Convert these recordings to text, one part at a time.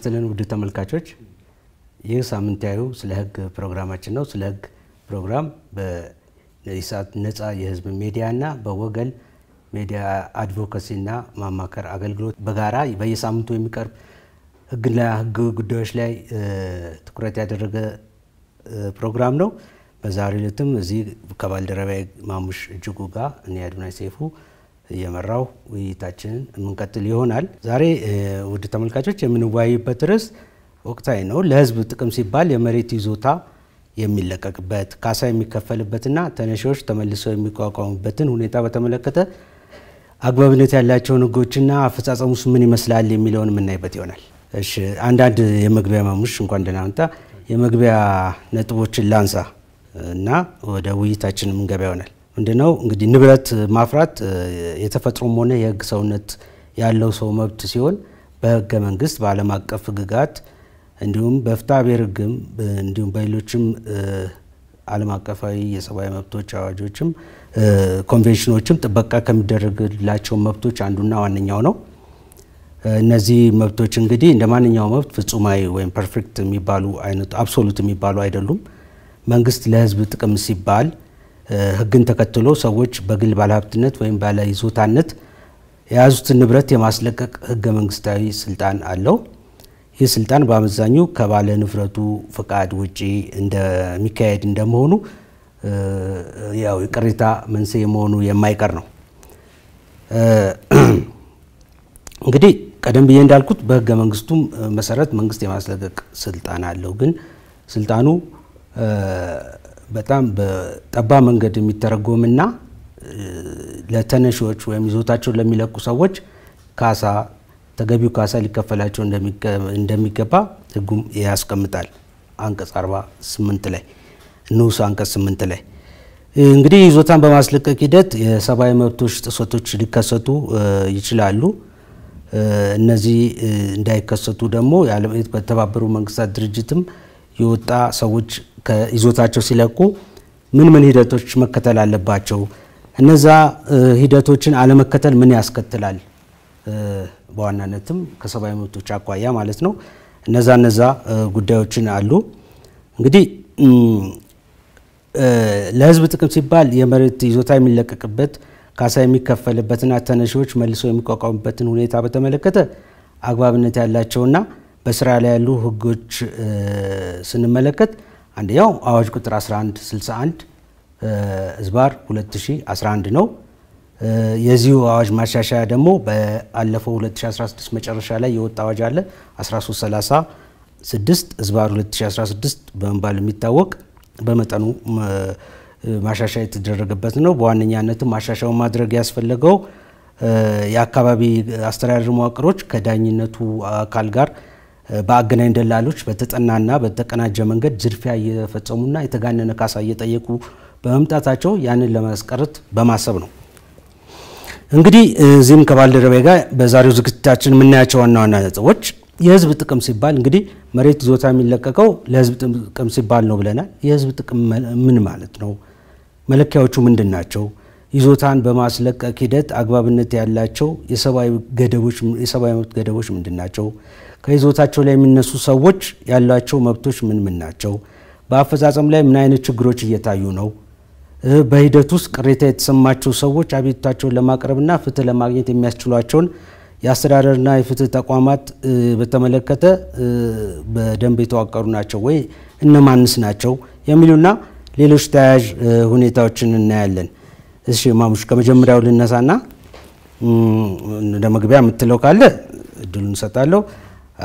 ይስጥልን ውድ ተመልካቾች፣ ይህ ሳምንታዊው ስለ ህግ ፕሮግራማችን ነው። ስለ ህግ ፕሮግራም በኢሳት ነፃ የህዝብ ሚዲያ ሚዲያና በወገን ሚዲያ አድቮካሲ አድቮካሲና ማማከር አገልግሎት በጋራ በየሳምንቱ የሚቀርብ ህግና ህግ ጉዳዮች ላይ ትኩረት ያደረገ ፕሮግራም ነው። በዛሬው ዕለትም እዚህ ከባልደረባዬ ማሙሽ እጅጉ ጋር እኔ አዱናይ ሰይፉ እየመራው ውይይታችንን የምንቀጥል ይሆናል። ዛሬ ውድ ተመልካቾች የምንወያይበት ርዕስ ወቅታዊ ነው። ለህዝብ ጥቅም ሲባል የመሬት ይዞታ የሚለቀቅበት ካሳ የሚከፈልበትና ተነሺዎች ተመልሰው የሚቋቋሙበትን ሁኔታ በተመለከተ አግባብነት ያላቸውን ህጎችና አፈጻጸሙስ ምን ይመስላል የሚለውን የምናይበት ይሆናል። እሺ አንዳንድ የመግቢያ ማሙሽ እንኳን ደህና መጣ የመግቢያ ነጥቦችን ላንሳ እና ወደ ውይይታችን ምንገባ ይሆናል። ምንድነው እንግዲህ ንብረት ማፍራት የተፈጥሮም ሆነ የህግ ሰውነት ያለው ሰው መብት ሲሆን በህገ መንግስት በአለም አቀፍ ህግጋት እንዲሁም በፍትሐ ብሔር ህግም እንዲሁም በሌሎችም አለም አቀፋዊ የሰብአዊ መብቶች አዋጆችም ኮንቬንሽኖችም ጥበቃ ከሚደረግላቸው መብቶች አንዱና ዋነኛው ነው። እነዚህ መብቶች እንግዲህ እንደ ማንኛው መብት ፍጹማዊ ወይም ፐርፌክት የሚባሉ አይነት አብሶሉት የሚባሉ አይደሉም። መንግስት ለህዝብ ጥቅም ሲባል ህግን ተከትሎ ሰዎች በግል ባለሀብትነት ወይም ባለ ይዞታነት የያዙትን ንብረት የማስለቀቅ ህገ መንግስታዊ ስልጣን አለው። ይህ ስልጣን በአመዛኙ ከባለ ንብረቱ ፍቃድ ውጪ እንደሚካሄድ እንደመሆኑ ያው የቅሬታ መንስኤ መሆኑ የማይቀር ነው። እንግዲህ ቀደም ብዬ እንዳልኩት በህገ መንግስቱም መሰረት መንግስት የማስለቀቅ ስልጣን አለው። ግን ስልጣኑ በጣም በጠባብ መንገድ የሚተረጎምና ለተነሺዎች ወይም ይዞታቸውን ለሚለቁ ሰዎች ካሳ ተገቢው ካሳ ሊከፈላቸው እንደሚገባ ህጉም ያስቀምጣል። አንቀጽ 48 ላይ ንዑስ አንቀጽ 8 ላይ እንግዲህ ይዞታን በማስለቀቅ ሂደት የሰብአዊ መብቶች ጥሰቶች ሊከሰቱ ይችላሉ። እነዚህ እንዳይከሰቱ ደግሞ በተባበሩ መንግስታት ድርጅትም የወጣ ሰዎች ከይዞታቸው ሲለቁ ምን ምን ሂደቶች መከተል አለባቸው? እነዛ ሂደቶችን አለመከተል ምን ያስከትላል? በዋናነትም ከሰብአዊ መብቶች አኳያ ማለት ነው። እነዛ እነዛ ጉዳዮችን አሉ እንግዲህ ለህዝብ ጥቅም ሲባል የመሬት ይዞታ የሚለቀቅበት ካሳ የሚከፈልበትና ተነሺዎች መልሶ የሚቋቋሙበትን ሁኔታ በተመለከተ አግባብነት ያላቸውና በስራ ላይ ያሉ ህጎች ስንመለከት አንደኛው አዋጅ ቁጥር 1161 ህዝባር 2011 ነው። የዚሁ አዋጅ ማሻሻያ ደግሞ በአለፈው 2016 መጨረሻ ላይ የወጣ አዋጅ አለ 1336 ህዝባር 2016 በመባል የሚታወቅ በመጠኑ ማሻሻያ የተደረገበት ነው። በዋነኛነትም ማሻሻያውን ማድረግ ያስፈለገው የአካባቢ አስተዳደር መዋቅሮች ከዳኝነቱ አካል ጋር በአገናኝ ደላሎች በተጠናና በተቀናጀ መንገድ ዝርፊያ እየፈጸሙና የተጋነነ ካሳ እየጠየቁ በመምጣታቸው ያንን ለማስቀረት በማሰብ ነው። እንግዲህ እዚህም ከባልደረቤ ጋር በዛሬው ዝግጅታችን የምናያቸው ዋና ዋና ነጥቦች የህዝብ ጥቅም ሲባል እንግዲህ መሬት ይዞታ የሚለቀቀው ለህዝብ ጥቅም ሲባል ነው ብለናል። የህዝብ ጥቅም ምን ማለት ነው? መለኪያዎቹ ምንድን ናቸው? ይዞታን በማስለቀቅ ሂደት አግባብነት ያላቸው የሰብአዊ መብት ገደቦች ምንድን ናቸው? ከይዞታቸው ላይ የሚነሱ ሰዎች ያሏቸው መብቶች ምን ምን ናቸው? በአፈጻጸም ላይ ምን አይነት ችግሮች እየታዩ ነው? በሂደት ውስጥ ቅሬታ የተሰማቸው ሰዎች አቤቱታቸውን ለማቅረብና ፍትህ ለማግኘት የሚያስችሏቸውን የአስተዳደርና የፍትህ ተቋማት በተመለከተ በደንብ የተዋቀሩ ናቸው ወይ? እነማንስ ናቸው? የሚሉና ሌሎች ተያያዥ ሁኔታዎችን እናያለን። እሺ ማሙሽ ከመጀመሪያው ልነሳና እንደ መግቢያ የምትለው ካለ እድሉን እሰጣለሁ።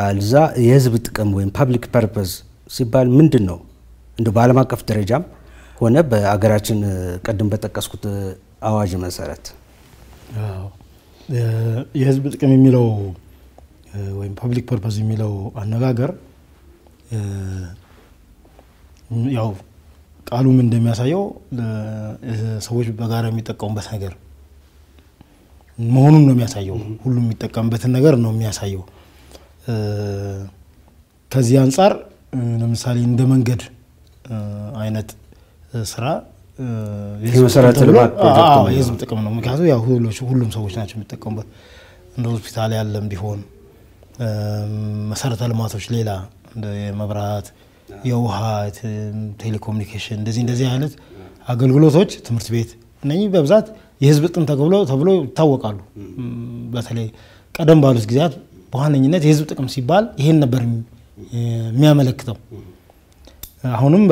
አልዛ የህዝብ ጥቅም ወይም ፐብሊክ ፐርፐዝ ሲባል ምንድን ነው? እንደ በዓለም አቀፍ ደረጃም ሆነ በአገራችን ቅድም በጠቀስኩት አዋጅ መሰረት የህዝብ ጥቅም የሚለው ወይም ፐብሊክ ፐርፐዝ የሚለው አነጋገር ያው ቃሉም እንደሚያሳየው ሰዎች በጋራ የሚጠቀሙበት ነገር መሆኑን ነው የሚያሳየው። ሁሉም የሚጠቀምበትን ነገር ነው የሚያሳየው። ከዚህ አንጻር ለምሳሌ እንደ መንገድ አይነት ስራ የመሰረተ ልማት የህዝብ ጥቅም ነው። ምክንያቱም ያው ሁሉም ሰዎች ናቸው የሚጠቀሙበት። እንደ ሆስፒታል ያለም ቢሆን መሰረተ ልማቶች ሌላ እንደ የመብራት፣ የውሃ፣ ቴሌኮሙኒኬሽን እንደዚህ እንደዚህ አይነት አገልግሎቶች ትምህርት ቤት እነኚህ በብዛት የህዝብ ጥቅም ተብሎ ተብሎ ይታወቃሉ። በተለይ ቀደም ባሉት ጊዜያት በዋነኝነት የህዝብ ጥቅም ሲባል ይሄን ነበር የሚያመለክተው። አሁንም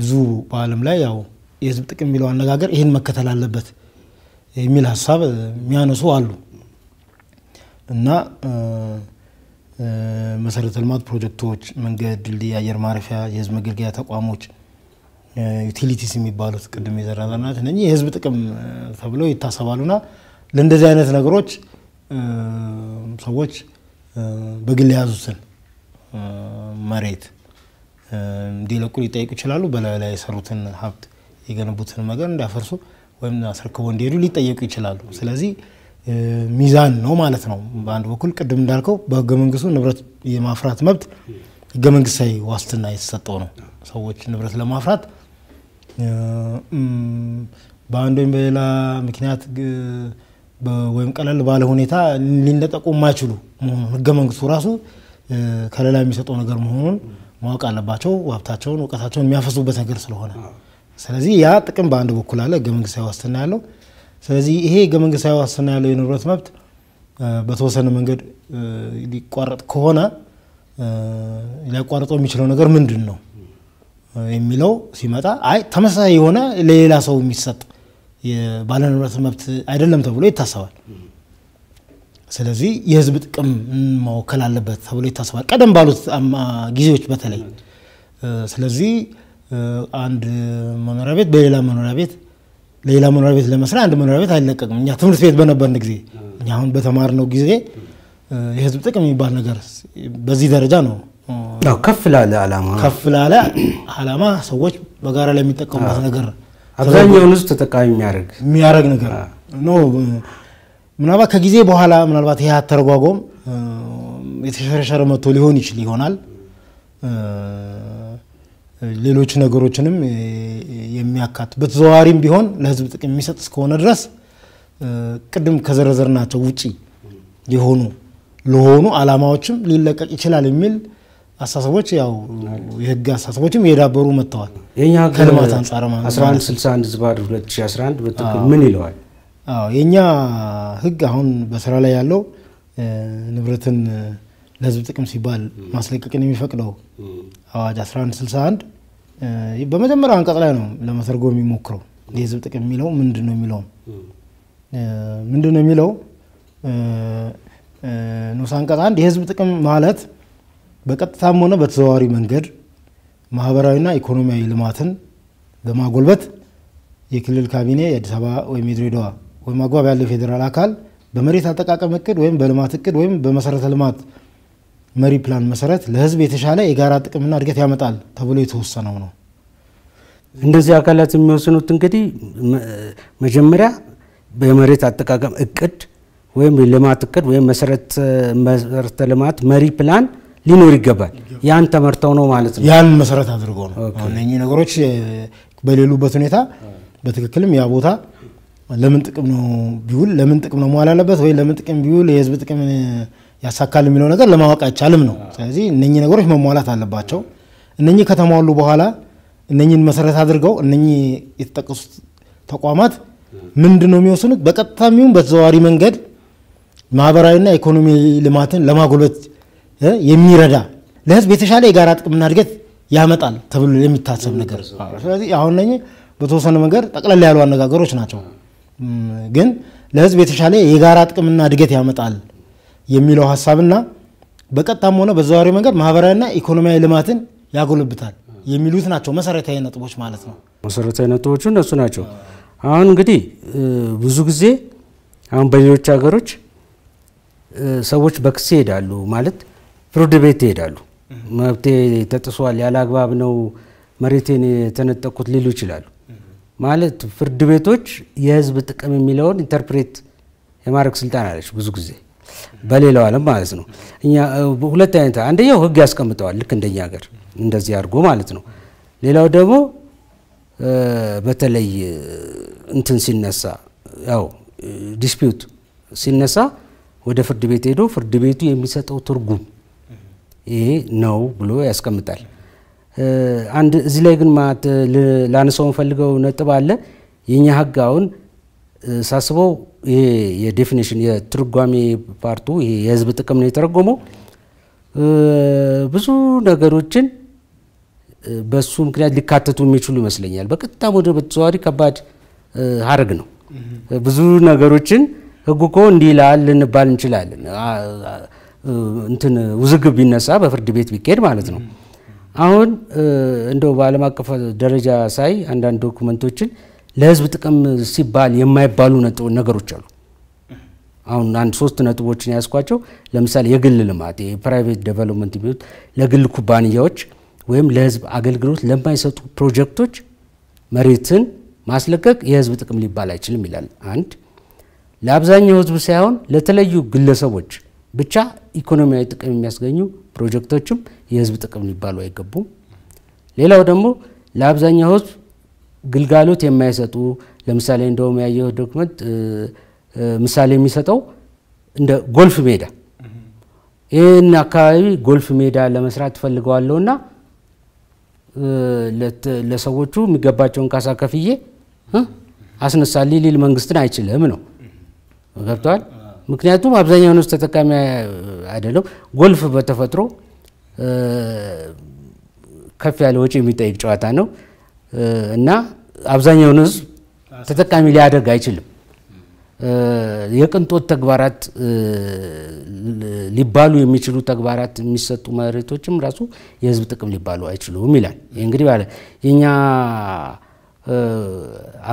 ብዙ በዓለም ላይ ያው የህዝብ ጥቅም የሚለው አነጋገር ይህን መከተል አለበት የሚል ሀሳብ የሚያነሱ አሉ እና መሰረተ ልማት ፕሮጀክቶች፣ መንገድ፣ ድልድይ፣ አየር ማረፊያ፣ የህዝብ መገልገያ ተቋሞች፣ ዩቲሊቲስ የሚባሉት ቅድም የዘራናት እነ የህዝብ ጥቅም ተብለው ይታሰባሉና ለእንደዚህ አይነት ነገሮች ሰዎች በግል የያዙትን መሬት እንዲለቁ ሊጠይቁ ይችላሉ። በላዩ ላይ የሰሩትን ሀብት የገነቡትን ነገር እንዲያፈርሱ ወይም አስረክቦ እንዲሄዱ ሊጠየቁ ይችላሉ። ስለዚህ ሚዛን ነው ማለት ነው። በአንድ በኩል ቅድም እንዳልከው በህገ መንግስቱ ንብረት የማፍራት መብት ህገ መንግስታዊ ዋስትና የተሰጠው ነው። ሰዎች ንብረት ለማፍራት በአንድ ወይም በሌላ ምክንያት ወይም ቀለል ባለ ሁኔታ ሊነጠቁ የማይችሉ መሆኑን ህገ መንግስቱ ራሱ ከሌላ የሚሰጠው ነገር መሆኑን ማወቅ አለባቸው። ሀብታቸውን፣ እውቀታቸውን የሚያፈሱበት ነገር ስለሆነ ስለዚህ ያ ጥቅም በአንድ በኩል አለ፣ ህገ መንግስታዊ ዋስትና ያለው። ስለዚህ ይሄ ህገ መንግስታዊ ዋስትና ያለው የንብረት መብት በተወሰነ መንገድ ሊቋረጥ ከሆነ ሊያቋርጠው የሚችለው ነገር ምንድን ነው የሚለው ሲመጣ አይ ተመሳሳይ የሆነ ለሌላ ሰው የሚሰጥ የባለንብረት መብት አይደለም ተብሎ ይታሰባል። ስለዚህ የህዝብ ጥቅም መወከል አለበት ተብሎ ይታሰባል፣ ቀደም ባሉት ጊዜዎች በተለይ። ስለዚህ አንድ መኖሪያ ቤት በሌላ መኖሪያ ቤት ሌላ መኖሪያ ቤት ለመስራት አንድ መኖሪያ ቤት አይለቀቅም። እኛ ትምህርት ቤት በነበርን ጊዜ እኛ አሁን በተማርነው ጊዜ የህዝብ ጥቅም የሚባል ነገር በዚህ ደረጃ ነው ከፍ ላለ አላማ ሰዎች በጋራ ለሚጠቀሙበት ነገር አብዛኛውን ህዝብ ተጠቃሚ የሚያደርግ የሚያደርግ ነገር ኖ ምናልባት ከጊዜ በኋላ ምናልባት ይህ አተረጓጎም የተሸረሸረ መጥቶ ሊሆን ይችል ይሆናል። ሌሎች ነገሮችንም የሚያካት በተዘዋዋሪም ቢሆን ለህዝብ ጥቅም የሚሰጥ እስከሆነ ድረስ ቅድም ከዘረዘርናቸው ውጪ የሆኑ ለሆኑ አላማዎችም ሊለቀቅ ይችላል የሚል አስተሳሰቦች ያው የህግ አስተሳሰቦችም እየዳበሩ መጥተዋል። የኛ ከልማት አንጻር 1161 ዝባድ 2011 በትክክል ምን ይለዋል? አዎ የኛ ህግ አሁን በስራ ላይ ያለው ንብረትን ለህዝብ ጥቅም ሲባል ማስለቀቅን የሚፈቅደው አዋጅ 1161 በመጀመሪያ አንቀጽ ላይ ነው ለመተርጎም የሚሞክረው የህዝብ ጥቅም የሚለው ምንድን ነው የሚለው ምንድን ነው የሚለው ንዑስ አንቀጽ አንድ የህዝብ ጥቅም ማለት በቀጥታም ሆነ በተዘዋዋሪ መንገድ ማህበራዊና ኢኮኖሚያዊ ልማትን በማጎልበት የክልል ካቢኔ የአዲስ አበባ ወይም የድሬዳዋ ወይም አግባብ ያለው ፌዴራል አካል በመሬት አጠቃቀም እቅድ ወይም በልማት እቅድ ወይም በመሰረተ ልማት መሪ ፕላን መሰረት ለህዝብ የተሻለ የጋራ ጥቅምና እድገት ያመጣል ተብሎ የተወሰነው ነው። እንደዚህ አካላት የሚወስኑት እንግዲህ መጀመሪያ በመሬት አጠቃቀም እቅድ ወይም ልማት እቅድ ወይም መሰረተ ልማት መሪ ፕላን ሊኖር ይገባል። ያን ተመርተው ነው ማለት ነው። ያን መሰረት አድርጎ ነው እነኚህ ነገሮች በሌሉበት ሁኔታ በትክክልም ያ ቦታ ለምን ጥቅም ነው ቢውል ለምን ጥቅም ነው መዋል አለበት ወይ ለምን ጥቅም ቢውል የህዝብ ጥቅም ያሳካል የሚለው ነገር ለማወቅ አይቻልም ነው። ስለዚህ እነኚህ ነገሮች መሟላት አለባቸው። እነኚህ ከተሟሉ በኋላ እነኚህን መሰረት አድርገው እነኚህ የተጠቀሱት ተቋማት ምንድን ነው የሚወስኑት? በቀጥታ የሚሆን በተዘዋዋሪ መንገድ ማህበራዊና ኢኮኖሚ ልማትን ለማጎልበት የሚረዳ ለህዝብ የተሻለ የጋራ ጥቅምና እድገት ያመጣል ተብሎ የሚታሰብ ነገር። ስለዚህ አሁን ነኝ በተወሰነ መንገድ ጠቅለል ያሉ አነጋገሮች ናቸው። ግን ለህዝብ የተሻለ የጋራ ጥቅምና እድገት ያመጣል የሚለው ሀሳብና በቀጥታም ሆነ በዘዋሪ መንገድ ማህበራዊና ኢኮኖሚያዊ ልማትን ያጎለብታል የሚሉት ናቸው መሰረታዊ ነጥቦች ማለት ነው። መሰረታዊ ነጥቦቹ እነሱ ናቸው። አሁን እንግዲህ ብዙ ጊዜ አሁን በሌሎች ሀገሮች ሰዎች በክስ ይሄዳሉ ማለት ፍርድ ቤት ይሄዳሉ። መብቴ ተጥሷል፣ ያለ አግባብ ነው መሬቴን የተነጠቁት ሊሉ ይችላሉ። ማለት ፍርድ ቤቶች የህዝብ ጥቅም የሚለውን ኢንተርፕሬት የማድረግ ስልጣን አለች ብዙ ጊዜ በሌላው ዓለም ማለት ነው። እኛ ሁለት አይነት አንደኛው ህግ ያስቀምጠዋል ልክ እንደኛ ሀገር እንደዚህ አድርጎ ማለት ነው። ሌላው ደግሞ በተለይ እንትን ሲነሳ ያው ዲስፒዩት ሲነሳ ወደ ፍርድ ቤት ሄዶ ፍርድ ቤቱ የሚሰጠው ትርጉም ይሄ ነው ብሎ ያስቀምጣል። አንድ እዚህ ላይ ግን ማት ላነሳው ፈልገው ነጥብ አለ። የኛ ህግ አሁን ሳስበው ይሄ የዴፊኒሽን የትርጓሜ ፓርቱ ይሄ የህዝብ ጥቅም ነው የተረጎመው። ብዙ ነገሮችን በሱ ምክንያት ሊካተቱ የሚችሉ ይመስለኛል። በቀጥታ ወደ በተዘዋዋሪ ከባድ ሀረግ ነው። ብዙ ነገሮችን ህጉ እኮ እንዲህ ይላል ልንባል እንችላለን። እንትን ውዝግብ ቢነሳ በፍርድ ቤት ቢካሄድ ማለት ነው። አሁን እንደው በዓለም አቀፍ ደረጃ ሳይ አንዳንድ ዶክመንቶችን ለህዝብ ጥቅም ሲባል የማይባሉ ነገሮች አሉ። አሁን አንድ ሶስት ነጥቦችን ያስኳቸው ለምሳሌ የግል ልማት የፕራይቬት ዴቨሎፕመንት የሚሉት ለግል ኩባንያዎች ወይም ለህዝብ አገልግሎት ለማይሰጡ ፕሮጀክቶች መሬትን ማስለቀቅ የህዝብ ጥቅም ሊባል አይችልም ይላል። አንድ ለአብዛኛው ህዝብ ሳይሆን ለተለዩ ግለሰቦች ብቻ ኢኮኖሚያዊ ጥቅም የሚያስገኙ ፕሮጀክቶችም የህዝብ ጥቅም ሊባሉ አይገቡም። ሌላው ደግሞ ለአብዛኛው ህዝብ ግልጋሎት የማይሰጡ ለምሳሌ እንደውም ያየው ዶክመንት ምሳሌ የሚሰጠው እንደ ጎልፍ ሜዳ ይህን አካባቢ ጎልፍ ሜዳ ለመስራት ትፈልገዋለሁ እና ለሰዎቹ የሚገባቸውን ካሳ ከፍዬ አስነሳ ሊል መንግስትን አይችልም ነው ገብተዋል። ምክንያቱም አብዛኛውን ውስጥ ተጠቃሚ አይደለም። ጎልፍ በተፈጥሮ ከፍ ያለ ወጪ የሚጠይቅ ጨዋታ ነው እና አብዛኛውን ህዝብ ተጠቃሚ ሊያደርግ አይችልም። የቅንጦት ተግባራት ሊባሉ የሚችሉ ተግባራት የሚሰጡ መሬቶችም ራሱ የህዝብ ጥቅም ሊባሉ አይችሉም ይላል። እንግዲህ ባለ የእኛ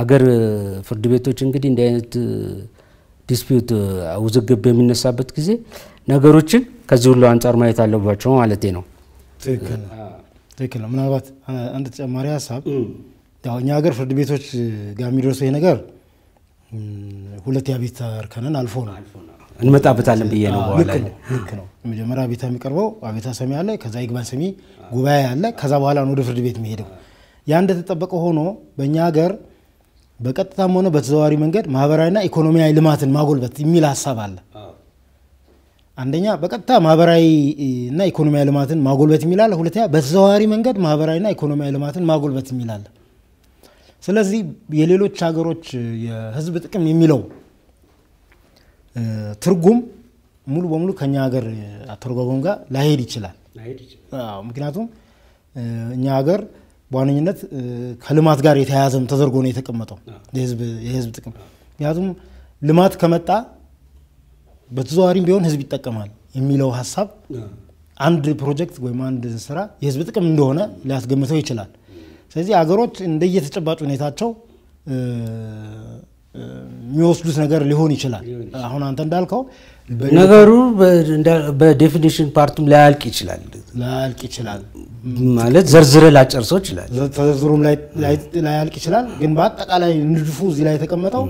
አገር ፍርድ ቤቶች እንግዲህ እንዲህ አይነት ዲስፒዩት ውዝግብ በሚነሳበት ጊዜ ነገሮችን ከዚህ ሁሉ አንጻር ማየት አለባቸው ማለት ነው። ትክክል ነው። ምናልባት አንድ ተጨማሪ ሀሳብ እኛ ሀገር ፍርድ ቤቶች ጋር የሚደርሰው ይሄ ነገር ሁለት የአቤቱታ እርከንን አልፎ ነው እንመጣበታለን ብዬ ነው። ልክ ነው። መጀመሪያ አቤቱታ የሚቀርበው አቤቱታ ሰሚ አለ፣ ከዛ ይግባኝ ሰሚ ጉባኤ አለ፣ ከዛ በኋላ ወደ ፍርድ ቤት የሚሄደው ያ እንደተጠበቀ ሆኖ በእኛ ሀገር በቀጥታም ሆነ በተዘዋዋሪ መንገድ ማህበራዊና ኢኮኖሚያዊ ልማትን ማጎልበት የሚል ሀሳብ አለ። አንደኛ በቀጥታ ማህበራዊና ኢኮኖሚያዊ ልማትን ማጎልበት የሚል አለ። ሁለተኛ በተዘዋዋሪ መንገድ ማህበራዊና ኢኮኖሚያዊ ልማትን ማጎልበት የሚል አለ። ስለዚህ የሌሎች ሀገሮች የህዝብ ጥቅም የሚለው ትርጉም ሙሉ በሙሉ ከኛ ሀገር አተረጓጎም ጋር ላሄድ ይችላል። ምክንያቱም እኛ ሀገር በዋነኝነት ከልማት ጋር የተያያዘም ተደርጎ ነው የተቀመጠው የህዝብ ጥቅም። ምክንያቱም ልማት ከመጣ በተዘዋዋሪም ቢሆን ህዝብ ይጠቀማል የሚለው ሀሳብ አንድ ፕሮጀክት ወይም አንድ ስራ የህዝብ ጥቅም እንደሆነ ሊያስገምተው ይችላል። ስለዚህ አገሮች እንደየተጨባጭ ሁኔታቸው የሚወስዱት ነገር ሊሆን ይችላል። አሁን አንተ እንዳልከው ነገሩ በዴፊኒሽን ፓርቱም ላያልቅ ይችላል ላያልቅ ይችላል ማለት ዘርዝረ ላጨርሰው ይችላል ተዘርዝሮም ላያልቅ ይችላል። ግን በአጠቃላይ ንድፉ እዚህ ላይ የተቀመጠው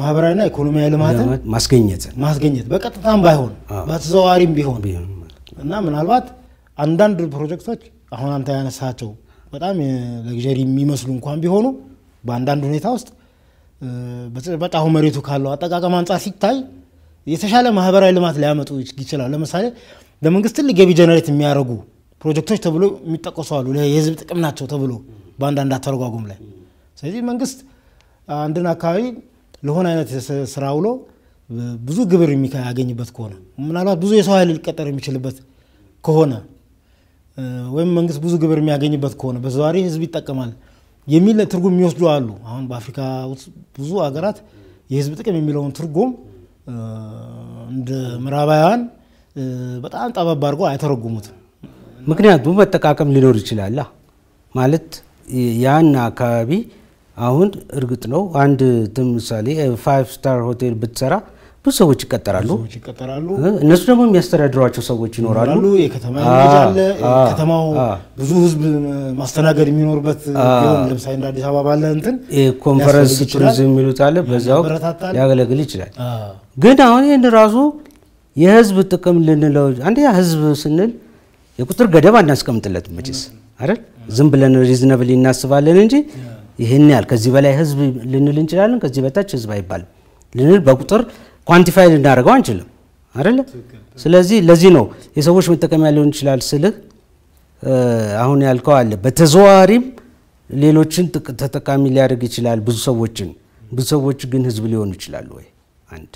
ማህበራዊና ኢኮኖሚያዊ ልማትን ማስገኘት ማስገኘት በቀጥታም ባይሆን በተዘዋዋሪም ቢሆን እና ምናልባት አንዳንድ ፕሮጀክቶች አሁን አንተ ያነሳቸው በጣም ለግዠሪ የሚመስሉ እንኳን ቢሆኑ በአንዳንድ ሁኔታ ውስጥ በጭበጫሁ መሬቱ ካለው አጠቃቀም አንጻር ሲታይ የተሻለ ማህበራዊ ልማት ሊያመጡ ይችላል። ለምሳሌ ለመንግስት ትልቅ ገቢ ጀነሬት የሚያደርጉ ፕሮጀክቶች ተብሎ የሚጠቀሱ አሉ። የህዝብ ጥቅም ናቸው ተብሎ በአንዳንድ አተረጓጉም ላይ። ስለዚህ መንግስት አንድን አካባቢ ለሆነ አይነት ስራ ውሎ ብዙ ግብር የሚያገኝበት ከሆነ ምናልባት ብዙ የሰው ኃይል ሊቀጠር የሚችልበት ከሆነ ወይም መንግስት ብዙ ግብር የሚያገኝበት ከሆነ በዘዋሪ ህዝብ ይጠቀማል የሚል ትርጉም የሚወስዱ አሉ። አሁን በአፍሪካ ውስጥ ብዙ ሀገራት የህዝብ ጥቅም የሚለውን ትርጉም እንደ ምዕራባውያን በጣም ጠበብ አድርጎ አይተረጉሙትም። ምክንያቱም መጠቃቀም ሊኖር ይችላል ማለት ያን አካባቢ አሁን እርግጥ ነው አንድ ምሳሌ ፋይቭ ስታር ሆቴል ብትሰራ ብዙ ሰዎች ይቀጠራሉ እነሱ ደግሞ የሚያስተዳድሯቸው ሰዎች ይኖራሉ። የከተማ አለ ከተማው ብዙ ህዝብ ማስተናገድ የሚኖርበት ለምሳሌ እንደ አዲስ አበባ ባለ እንትን ኮንፈረንስ ቱሪዝም የሚሉት አለ በዛው ሊያገለግል ይችላል። ግን አሁን ይህን ራሱ የህዝብ ጥቅም ልንለው አንደኛ ህዝብ ስንል የቁጥር ገደብ አናስቀምጥለት መቼስ አይደል? ዝም ብለን ሪዝነብል እናስባለን እንጂ ይህን ያህል ከዚህ በላይ ህዝብ ልንል እንችላለን፣ ከዚህ በታች ህዝብ አይባልም ልንል በቁጥር ኳንቲፋይ እንዳደረገው አንችልም አይደለ? ስለዚህ ለዚህ ነው የሰዎች መጠቀሚያ ሊሆን ይችላል ስልህ አሁን ያልከው አለ። በተዘዋዋሪም ሌሎችን ተጠቃሚ ሊያደርግ ይችላል ብዙ ሰዎችን። ብዙ ሰዎች ግን ህዝብ ሊሆኑ ይችላሉ ወይ? አንድ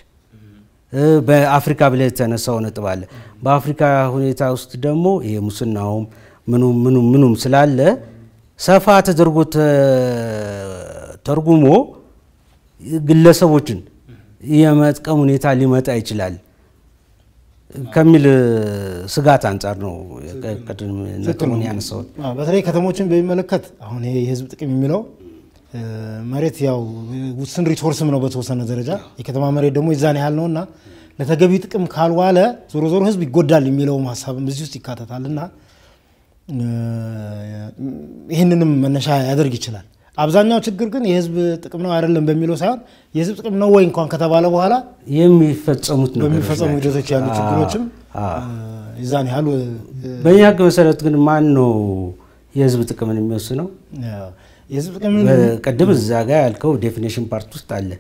በአፍሪካ ብለህ የተነሳው ነጥብ አለ። በአፍሪካ ሁኔታ ውስጥ ደግሞ የሙስናውም ምኑም ምኑም ምኑም ስላለ ሰፋ ተደርጎ ተርጉሞ ግለሰቦችን የመጥቀም ሁኔታ ሊመጣ ይችላል ከሚል ስጋት አንጻር ነው ቅድም ነጥቡን ያነሳሁት። በተለይ ከተሞችን በሚመለከት አሁን ይሄ የህዝብ ጥቅም የሚለው መሬት ያው ውስን ሪሶርስም ነው በተወሰነ ደረጃ የከተማ መሬት ደግሞ የዛን ያህል ነው እና ለተገቢ ጥቅም ካልዋለ ዞሮ ዞሮ ህዝብ ይጎዳል የሚለውም ሀሳብ እዚህ ውስጥ ይካተታል እና ይህንንም መነሻ ያደርግ ይችላል። አብዛኛው ችግር ግን የህዝብ ጥቅም ነው አይደለም በሚለው ሳይሆን የህዝብ ጥቅም ነው ወይ እንኳን ከተባለ በኋላ የሚፈጸሙት ነው በሚፈጸሙ ሂደቶች ያሉ ችግሮችም ይዛን ያህል በእኛ ህግ መሰረት ግን ማን ነው የህዝብ ጥቅምን የሚወስነው? ቅድም እዛ ጋ ያልከው ዴፊኔሽን ፓርት ውስጥ አለ።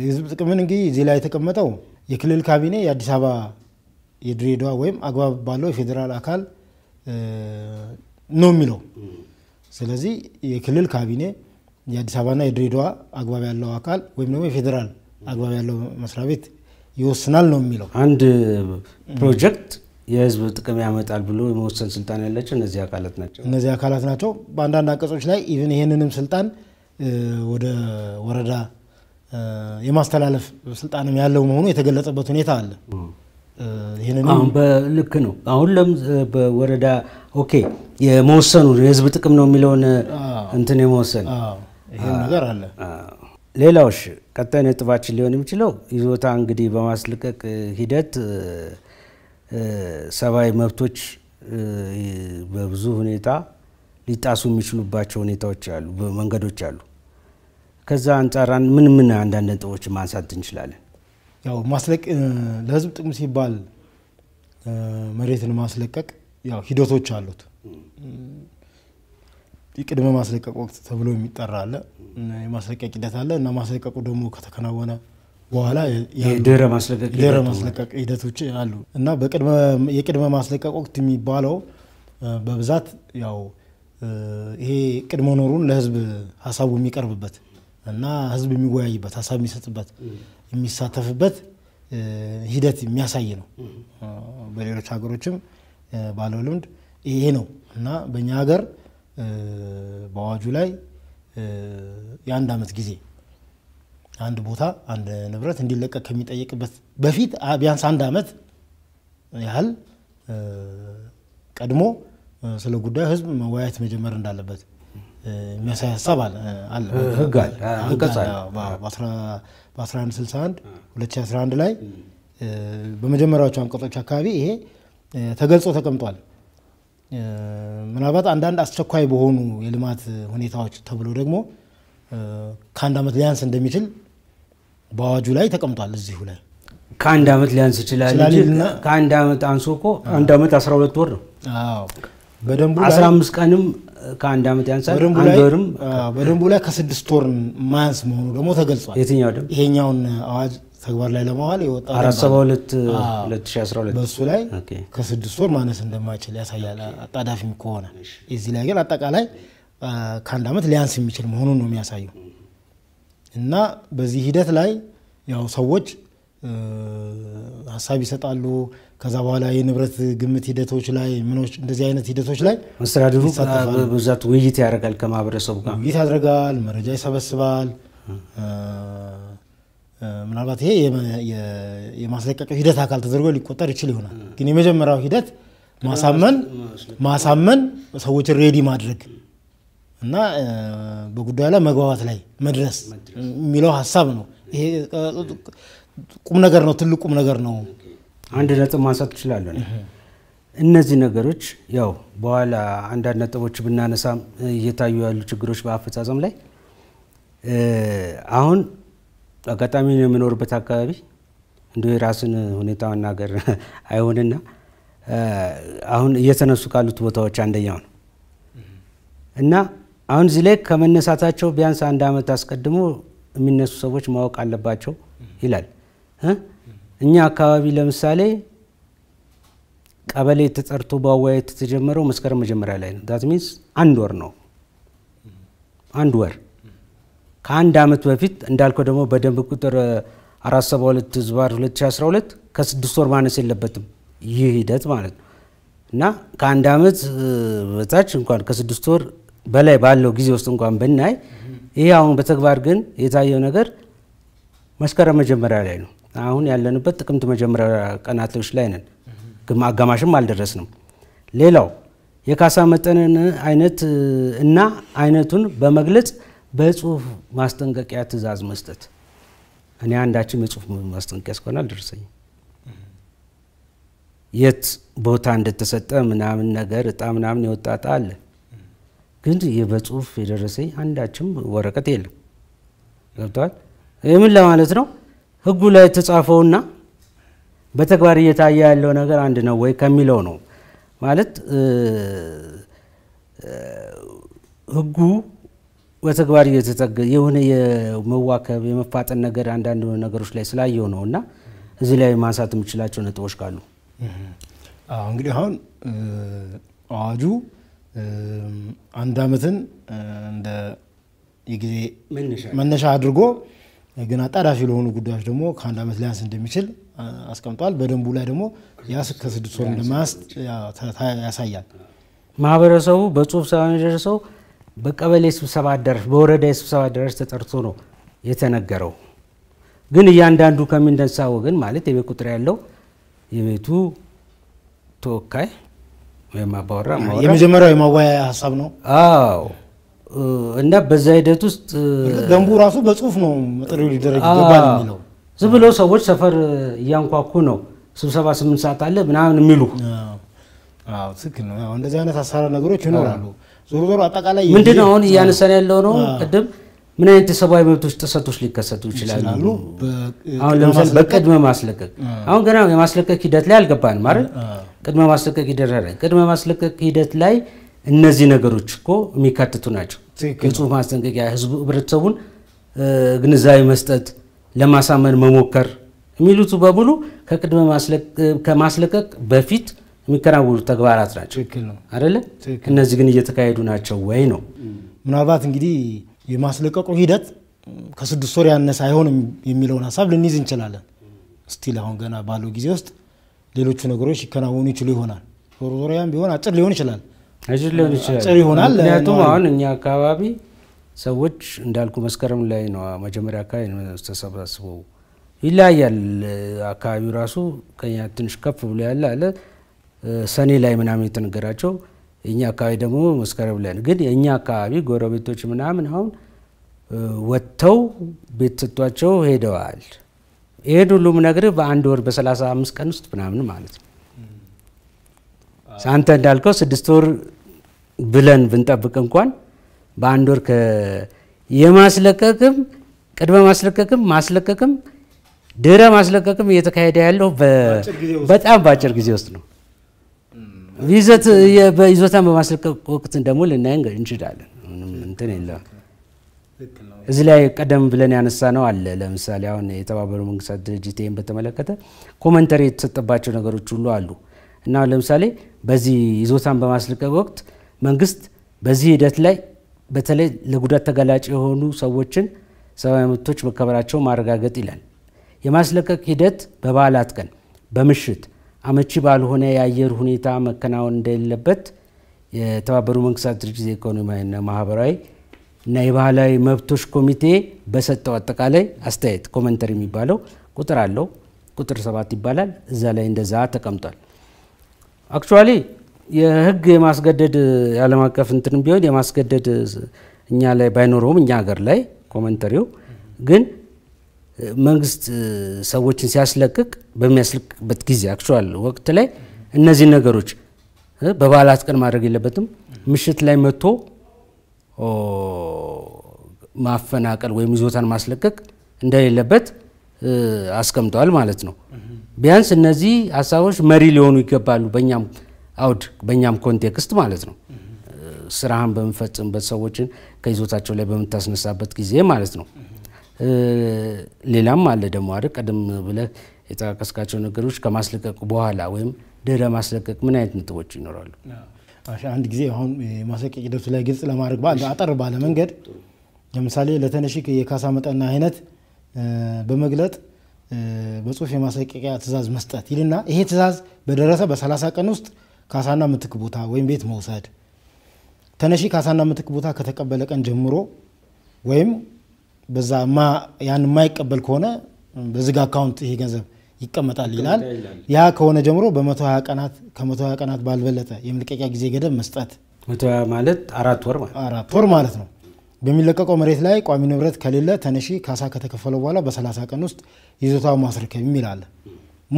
የህዝብ ጥቅምን እንግዲህ እዚህ ላይ የተቀመጠው የክልል ካቢኔ የአዲስ አበባ የድሬዳዋ ወይም አግባብ ባለው የፌዴራል አካል ነው የሚለው ስለዚህ የክልል ካቢኔ የአዲስ አበባና የድሬዳዋ አግባብ ያለው አካል ወይም ደግሞ የፌዴራል አግባብ ያለው መስሪያ ቤት ይወስናል ነው የሚለው። አንድ ፕሮጀክት የህዝብ ጥቅም ያመጣል ብሎ የመወሰን ስልጣን ያላቸው እነዚህ አካላት ናቸው እነዚህ አካላት ናቸው። በአንዳንድ አንቀጾች ላይ ኢቨን ይህንንም ስልጣን ወደ ወረዳ የማስተላለፍ ስልጣንም ያለው መሆኑ የተገለጸበት ሁኔታ አለ። ልክ ነው። አሁን ለም በወረዳ ኦኬ የመወሰኑ የህዝብ ጥቅም ነው የሚለውን እንትን የመወሰን ይህም ነገር አለ። ሌላውሽ ቀጣይ ነጥባችን ሊሆን የሚችለው ይዞታ እንግዲህ በማስለቀቅ ሂደት ሰብአዊ መብቶች በብዙ ሁኔታ ሊጣሱ የሚችሉባቸው ሁኔታዎች አሉ፣ መንገዶች አሉ። ከዛ አንጻር ምን ምን አንዳንድ ነጥቦች ማንሳት እንችላለን? ያው ማስለቅ ለህዝብ ጥቅም ሲባል መሬትን ማስለቀቅ ያው ሂደቶች አሉት። የቅድመ ማስለቀቅ ወቅት ተብሎ የሚጠራ አለ፣ የማስለቀቅ ሂደት አለ እና ማስለቀቁ ደግሞ ከተከናወነ በኋላ የድህረ ማስለቀቅ ሂደቶች አሉ እና የቅድመ ማስለቀቅ ወቅት የሚባለው በብዛት ያው ይሄ ቅድመ ኖሩን ለህዝብ ሀሳቡ የሚቀርብበት እና ህዝብ የሚወያይበት ሀሳብ የሚሰጥበት የሚሳተፍበት ሂደት የሚያሳይ ነው። በሌሎች ሀገሮችም ባለው ልምድ ይሄ ነው እና በእኛ ሀገር በአዋጁ ላይ የአንድ ዓመት ጊዜ አንድ ቦታ አንድ ንብረት እንዲለቀቅ ከሚጠየቅበት በፊት ቢያንስ አንድ ዓመት ያህል ቀድሞ ስለ ጉዳዩ ህዝብ መወያየት መጀመር እንዳለበት የሚያሳይ ሀሳብ አለ ህግ በ1161 2011 ላይ በመጀመሪያዎቹ አንቀጾች አካባቢ ይሄ ተገልጾ ተቀምጧል። ምናልባት አንዳንድ አስቸኳይ በሆኑ የልማት ሁኔታዎች ተብሎ ደግሞ ከአንድ ዓመት ሊያንስ እንደሚችል በአዋጁ ላይ ተቀምጧል። እዚሁ ላይ ከአንድ ዓመት ሊያንስ ይችላል። ከአንድ ዓመት አንሶ እኮ አንድ ዓመት 12 ወር ነው። በደንቡ ላይ 15 ቀንም ከአንድ ዓመት ያንሳል። አንድ ወርም በደንቡ ላይ ከስድስት ወር ማያንስ መሆኑ ደግሞ ተገልጿል። የትኛው ደንብ? ይሄኛውን አዋጅ ተግባር ላይ ለማዋል የወጣ 472 በእሱ ላይ ከስድስት ወር ማነስ እንደማይችል ያሳያል። አጣዳፊም ከሆነ እዚህ ላይ ግን አጠቃላይ ከአንድ ዓመት ሊያንስ የሚችል መሆኑን ነው የሚያሳየው እና በዚህ ሂደት ላይ ያው ሰዎች ሀሳብ ይሰጣሉ። ከዛ በኋላ የንብረት ግምት ሂደቶች ላይ ምኖች እንደዚህ አይነት ሂደቶች ላይ መስተዳድሩ በብዛት ውይይት ያደርጋል ከማህበረሰቡ ጋር ውይይት ያደርጋል፣ መረጃ ይሰበስባል። ምናልባት ይሄ የማስለቀቂያው ሂደት አካል ተደርጎ ሊቆጠር ይችል ይሆናል። ግን የመጀመሪያው ሂደት ማሳመን ማሳመን ሰዎችን ሬዲ ማድረግ እና በጉዳዩ ላይ መግባባት ላይ መድረስ የሚለው ሀሳብ ነው። ይሄ ቁም ነገር ነው፣ ትልቅ ቁም ነገር ነው። አንድ ነጥብ ማንሳት ትችላለን። እነዚህ ነገሮች ያው በኋላ አንዳንድ ነጥቦች ብናነሳም እየታዩ ያሉ ችግሮች በአፈጻጸም ላይ አሁን አጋጣሚ የምኖርበት አካባቢ እንዲ የራስን ሁኔታ መናገር አይሆንና አሁን እየተነሱ ካሉት ቦታዎች አንደኛው ነው እና አሁን እዚህ ላይ ከመነሳታቸው ቢያንስ አንድ ዓመት አስቀድሞ የሚነሱ ሰዎች ማወቅ አለባቸው ይላል። እኛ አካባቢ ለምሳሌ ቀበሌ ተጠርቶ በአወያየት የተጀመረው መስከረም መጀመሪያ ላይ ነው። ዳት ሚንስ አንድ ወር ነው። አንድ ወር ከአንድ አመት በፊት እንዳልከው ደግሞ በደንብ ቁጥር 472 ዝባር 2012 ከስድስት ወር ማነስ የለበትም ይህ ሂደት ማለት ነው እና ከአንድ አመት በታች እንኳን ከስድስት ወር በላይ ባለው ጊዜ ውስጥ እንኳን ብናይ ይህ አሁን በተግባር ግን የታየው ነገር መስከረም መጀመሪያ ላይ ነው። አሁን ያለንበት ጥቅምት መጀመሪያ ቀናቶች ላይ ነን፣ ግን አጋማሽም አልደረስንም። ሌላው የካሳ መጠንን አይነት እና አይነቱን በመግለጽ በጽሁፍ ማስጠንቀቂያ ትእዛዝ መስጠት። እኔ አንዳችም የጽሁፍ ማስጠንቀቂያ እስከሆነ አልደረሰኝም። የት ቦታ እንደተሰጠ ምናምን ነገር እጣ ምናምን የወጣጣ አለ፣ ግን ይህ በጽሁፍ የደረሰኝ አንዳችም ወረቀት የለም። ገብተዋል። ምን ለማለት ነው? ህጉ ላይ የተጻፈውና በተግባር እየታየ ያለው ነገር አንድ ነው ወይ ከሚለው ነው። ማለት ህጉ በተግባር እየተጠገ የሆነ የመዋከብ የመፋጠን ነገር አንዳንድ ነገሮች ላይ ስላየው ነው እና እዚህ ላይ ማንሳት የምችላቸው ነጥቦች ካሉ እንግዲህ አሁን አዋጁ አንድ አመትን እንደ የጊዜ መነሻ አድርጎ ግን አጣዳፊ ለሆኑ ጉዳዮች ደግሞ ከአንድ ዓመት ሊያንስ እንደሚችል አስቀምጧል። በደንቡ ላይ ደግሞ ያስ ከስድስት ወር እንደማያስ ያሳያል። ማህበረሰቡ በጽሁፍ ሳይሆን የደረሰው በቀበሌ ስብሰባ አዳራሽ፣ በወረዳ የስብሰባ አዳራሽ ተጠርቶ ነው የተነገረው። ግን እያንዳንዱ ከሚነሳ ወገን ማለት የቤት ቁጥር ያለው የቤቱ ተወካይ ወይም አባወራ የመጀመሪያው የማወያያ ሀሳብ ነው። አዎ እና በዛ ሂደት ውስጥ ደንቡ ራሱ በጽሁፍ ነው መጠሪው ሊደረግ ይገባል የሚለው። ዝም ብሎ ሰዎች ሰፈር እያንኳኩ ነው ስብሰባ ስምንት ሰዓት አለ ምናምን የሚሉ ትክክል ነው። እንደዚህ አይነት አሰራር ነገሮች ይኖራሉ። ዞሮ ዞሮ አጠቃላይ ምንድን ነው አሁን እያነሳን ያለው ነው ቅድም ምን አይነት የሰብአዊ መብቶች ጥሰቶች ሊከሰቱ ይችላሉ? አሁን ለምሳሌ በቅድመ ማስለቀቅ አሁን ገና የማስለቀቅ ሂደት ላይ አልገባን ማለት ቅድመ ማስለቀቅ ሂደት ቅድመ ማስለቀቅ ሂደት ላይ እነዚህ ነገሮች እኮ የሚካትቱ ናቸው። የጽሁፍ ማስጠንቀቂያ ህዝቡ ህብረተሰቡን ግንዛቤ መስጠት፣ ለማሳመን መሞከር የሚሉት በሙሉ ከቅድመ ከማስለቀቅ በፊት የሚከናወኑ ተግባራት ናቸው። አይደለ? እነዚህ ግን እየተካሄዱ ናቸው ወይ ነው። ምናልባት እንግዲህ የማስለቀቁ ሂደት ከስድስት ወር ያነሰ አይሆንም የሚለውን ሀሳብ ልንይዝ እንችላለን። ስቲል አሁን ገና ባለው ጊዜ ውስጥ ሌሎቹ ነገሮች ሊከናወኑ ይችሉ ይሆናል። ዞሮ ዞሮ ያም ቢሆን አጭር ሊሆን ይችላል። አጅር ሊሆን ይችላል አጭር ይሆናል። ምክንያቱም አሁን እኛ አካባቢ ሰዎች እንዳልኩ መስከረም ላይ ነው መጀመሪያ አካባቢ ተሰባስበው ይለያያል። አካባቢው ራሱ ከኛ ትንሽ ከፍ ብሎ ያለ አለ ሰኔ ላይ ምናምን የተነገራቸው የእኛ አካባቢ ደግሞ መስከረም ላይ ግን የእኛ አካባቢ ጎረቤቶች ምናምን አሁን ወጥተው ቤት ሰጧቸው ሄደዋል። ይሄን ሁሉም ነግር በአንድ ወር በሰላሳ አምስት ቀን ውስጥ ምናምን ማለት ነው። አንተ እንዳልከው ስድስት ወር ብለን ብንጠብቅ እንኳን በአንድ ወር የማስለቀቅም ቅድመ ማስለቀቅም ማስለቀቅም ድረ ማስለቀቅም እየተካሄደ ያለው በጣም በአጭር ጊዜ ውስጥ ነው። ይዘት በይዞታን በማስለቀቅ ወቅትን ደግሞ ልናይ እንችላለን። እንትን የለ እዚህ ላይ ቀደም ብለን ያነሳ ነው አለ። ለምሳሌ አሁን የተባበሩ መንግስታት ድርጅት ይህን በተመለከተ ኮመንተሪ የተሰጠባቸው ነገሮች ሁሉ አሉ እና ለምሳሌ በዚህ ይዞታን በማስለቀቅ ወቅት መንግስት በዚህ ሂደት ላይ በተለይ ለጉዳት ተጋላጭ የሆኑ ሰዎችን ሰብአዊ መብቶች መከበራቸው ማረጋገጥ ይላል። የማስለቀቅ ሂደት በበዓላት ቀን፣ በምሽት አመቺ ባልሆነ የአየር ሁኔታ መከናወን እንደሌለበት የተባበሩ መንግስታት ድርጅት የኢኮኖሚያዊና ማህበራዊ እና የባህላዊ መብቶች ኮሚቴ በሰጠው አጠቃላይ አስተያየት ኮመንተሪ የሚባለው ቁጥር አለው ቁጥር ሰባት ይባላል። እዛ ላይ እንደዛ ተቀምጧል አክቹዋሊ የህግ የማስገደድ የዓለም አቀፍ እንትን ቢሆን የማስገደድ እኛ ላይ ባይኖረውም እኛ ሀገር ላይ ኮመንተሪው ግን መንግስት ሰዎችን ሲያስለቅቅ በሚያስለቅቅበት ጊዜ አክቹዋል ወቅት ላይ እነዚህ ነገሮች በበዓላት ቀን ማድረግ የለበትም። ምሽት ላይ መጥቶ ማፈናቀል ወይም ይዞታን ማስለቀቅ እንደሌለበት አስቀምጠዋል ማለት ነው። ቢያንስ እነዚህ ሀሳቦች መሪ ሊሆኑ ይገባሉ በእኛም አውድ በእኛም ኮንቴክስት ማለት ነው ስራህን በምፈጽምበት ሰዎችን ከይዞታቸው ላይ በምታስነሳበት ጊዜ ማለት ነው። ሌላም አለ ደግሞ አይደል ቀደም ብለህ የጠቃቀስካቸው ነገሮች ከማስለቀቅ በኋላ ወይም ድህረ ማስለቀቅ ምን አይነት ነጥቦች ይኖራሉ? አንድ ጊዜ አሁን የማስለቀቅ ሂደቱ ላይ ግልጽ ለማድረግ አጠር ባለ መንገድ ለምሳሌ ለተነሺ የካሳ መጠንና አይነት በመግለጥ በጽሁፍ የማስለቀቂያ ትእዛዝ መስጠት ይልና ይሄ ትእዛዝ በደረሰ በ30 ቀን ውስጥ ካሳና ምትክ ቦታ ወይም ቤት መውሰድ ተነሺ ካሳና ምትክ ቦታ ከተቀበለ ቀን ጀምሮ ወይም በዛ ያን የማይቀበል ከሆነ በዝግ አካውንት ይሄ ገንዘብ ይቀመጣል ይላል። ያ ከሆነ ጀምሮ በ120 ቀናት ቀናት ባልበለጠ የመልቀቂያ ጊዜ ገደብ መስጠት ማለት አራት ወር አራት ወር ማለት ነው። በሚለቀቀው መሬት ላይ ቋሚ ንብረት ከሌለ ተነሺ ካሳ ከተከፈለው በኋላ በ30 ቀን ውስጥ ይዞታው ማስረከብ የሚል አለ።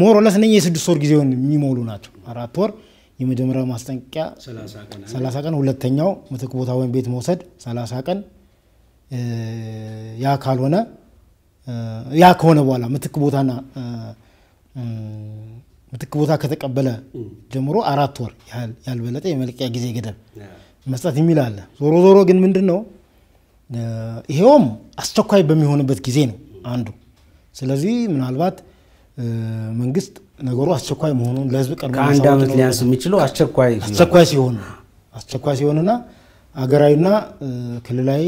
ሞሮለስ የስድስት ወር ጊዜውን የሚሞሉ ናቸው። አራት ወር የመጀመሪያው ማስጠንቀቂያ 30 ቀን፣ ሁለተኛው ምትክ ቦታ ወይም ቤት መውሰድ 30 ቀን። ያ ካልሆነ ያ ከሆነ በኋላ ምትክ ቦታና ምትክ ቦታ ከተቀበለ ጀምሮ አራት ወር ያህል ያልበለጠ የመልቀቂያ ጊዜ ገደብ መስጠት የሚል አለ። ዞሮ ዞሮ ግን ምንድን ነው ይሄውም አስቸኳይ በሚሆንበት ጊዜ ነው አንዱ። ስለዚህ ምናልባት መንግስት ነገሩ አስቸኳይ መሆኑን ለህዝብ ቀርቦ ከአንድ ዓመት ሊያንስ የሚችለው አስቸኳይ አስቸኳይ ሲሆን አስቸኳይ ሲሆንና አገራዊና ክልላዊ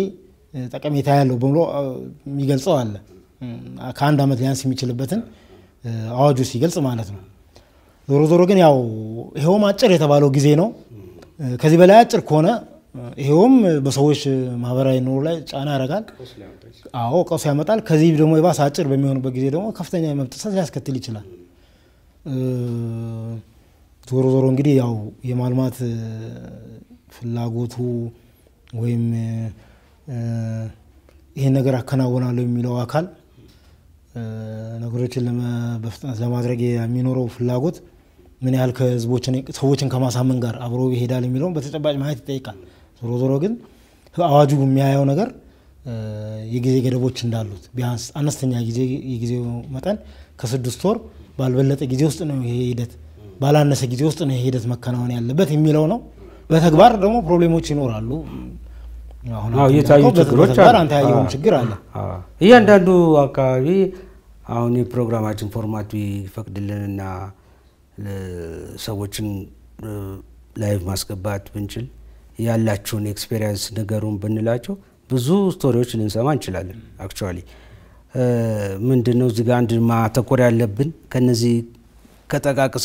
ጠቀሜታ ያለው በሙሉ የሚገልጸው አለ። ከአንድ ዓመት ሊያንስ የሚችልበትን አዋጁ ሲገልጽ ማለት ነው። ዞሮ ዞሮ ግን ያው ይሄውም አጭር የተባለው ጊዜ ነው። ከዚህ በላይ አጭር ከሆነ ይሄውም በሰዎች ማህበራዊ ኑሮ ላይ ጫና ያደርጋል። አዎ ቀውስ ያመጣል። ከዚህ ደግሞ የባሰ አጭር በሚሆንበት ጊዜ ደግሞ ከፍተኛ መብት ጥሰት ሊያስከትል ይችላል። ዞሮ ዞሮ እንግዲህ ያው የማልማት ፍላጎቱ ወይም ይህን ነገር አከናወናለሁ የሚለው አካል ነገሮችን በፍጥነት ለማድረግ የሚኖረው ፍላጎት ምን ያህል ሰዎችን ከማሳመን ጋር አብሮ ይሄዳል የሚለውን በተጨባጭ ማየት ይጠይቃል። ዞሮ ዞሮ ግን አዋጁ የሚያየው ነገር የጊዜ ገደቦች እንዳሉት ቢያንስ አነስተኛ ጊዜ የጊዜው መጠን ከስድስት ወር ባልበለጠ ጊዜ ውስጥ ነው ይሄ ሂደት ባላነሰ ጊዜ ውስጥ ነው ይሄ ሂደት መከናወን ያለበት የሚለው ነው። በተግባር ደግሞ ፕሮብሌሞች ይኖራሉ። የታዩ ችግሮች አንተ ያየውን ችግር አለ። እያንዳንዱ አካባቢ አሁን የፕሮግራማችን ፎርማት ቢፈቅድልንና ሰዎችን ላይቭ ማስገባት ብንችል ያላችሁን ኤክስፔሪንስ ነገሩን ብንላቸው ብዙ ስቶሪዎች ልንሰማ እንችላለን አክቹዋሊ ምንድን ነው እዚጋ አንድ ማተኮር ያለብን ከነዚህ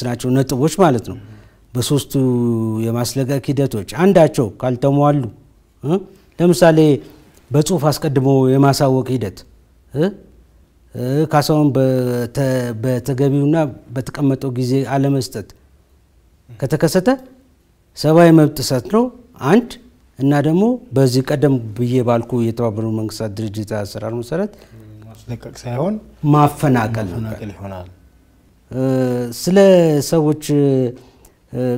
ናቸው ነጥቦች ማለት ነው። በሶስቱ የማስለቀቅ ሂደቶች አንዳቸው ካልተሟሉ ለምሳሌ በጽሁፍ አስቀድሞ የማሳወቅ ሂደት ካሳውን በተገቢውና በተቀመጠው ጊዜ አለመስጠት ከተከሰተ ሰብአዊ መብት ጥሰት ነው አንድ እና ደግሞ በዚህ ቀደም ብዬ ባልኩ የተባበሩት መንግስታት ድርጅት አሰራር መሰረት ማስለቀቅ ሳይሆን ማፈናቀል ማፈናቀል ይሆናል። ስለ ሰዎች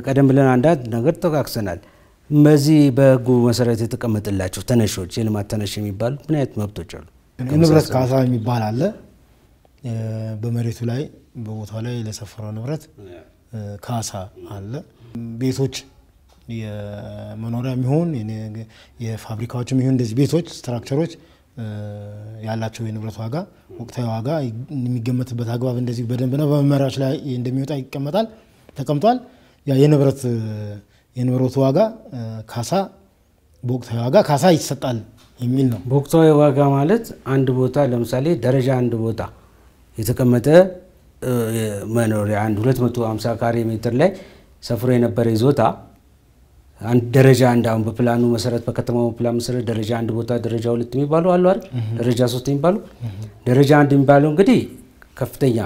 ቀደም ብለን አንዳንድ ነገር ተቃክሰናል። በዚህ በህጉ መሰረት የተቀመጠላቸው ተነሾች የልማት ተነሽ የሚባሉ ምን አይነት መብቶች አሉ? ንብረት ካሳ የሚባል አለ። በመሬቱ ላይ በቦታው ላይ ለሰፈረው ንብረት ካሳ አለ። ቤቶች የመኖሪያ የሚሆን የፋብሪካዎች የሚሆን እንደዚህ ቤቶች ስትራክቸሮች ያላቸው የንብረት ዋጋ ወቅታዊ ዋጋ የሚገመትበት አግባብ እንደዚህ ነው በመመሪያዎች ላይ እንደሚወጣ ይቀመጣል ተቀምጧል። የንብረት የንብረቱ ዋጋ ካሳ በወቅታዊ ዋጋ ካሳ ይሰጣል የሚል ነው። በወቅታዊ ዋጋ ማለት አንድ ቦታ ለምሳሌ ደረጃ አንድ ቦታ የተቀመጠ መኖሪያ አንድ 250 ካሬ ሜትር ላይ ሰፍሮ የነበረ ይዞታ አንድ ደረጃ አንድ አሁን በፕላኑ መሰረት በከተማው ፕላን መሰረት ደረጃ አንድ ቦታ ደረጃ ሁለት የሚባሉ አሉ አይደል? ደረጃ ሶስት የሚባሉ ደረጃ አንድ የሚባለው እንግዲህ ከፍተኛ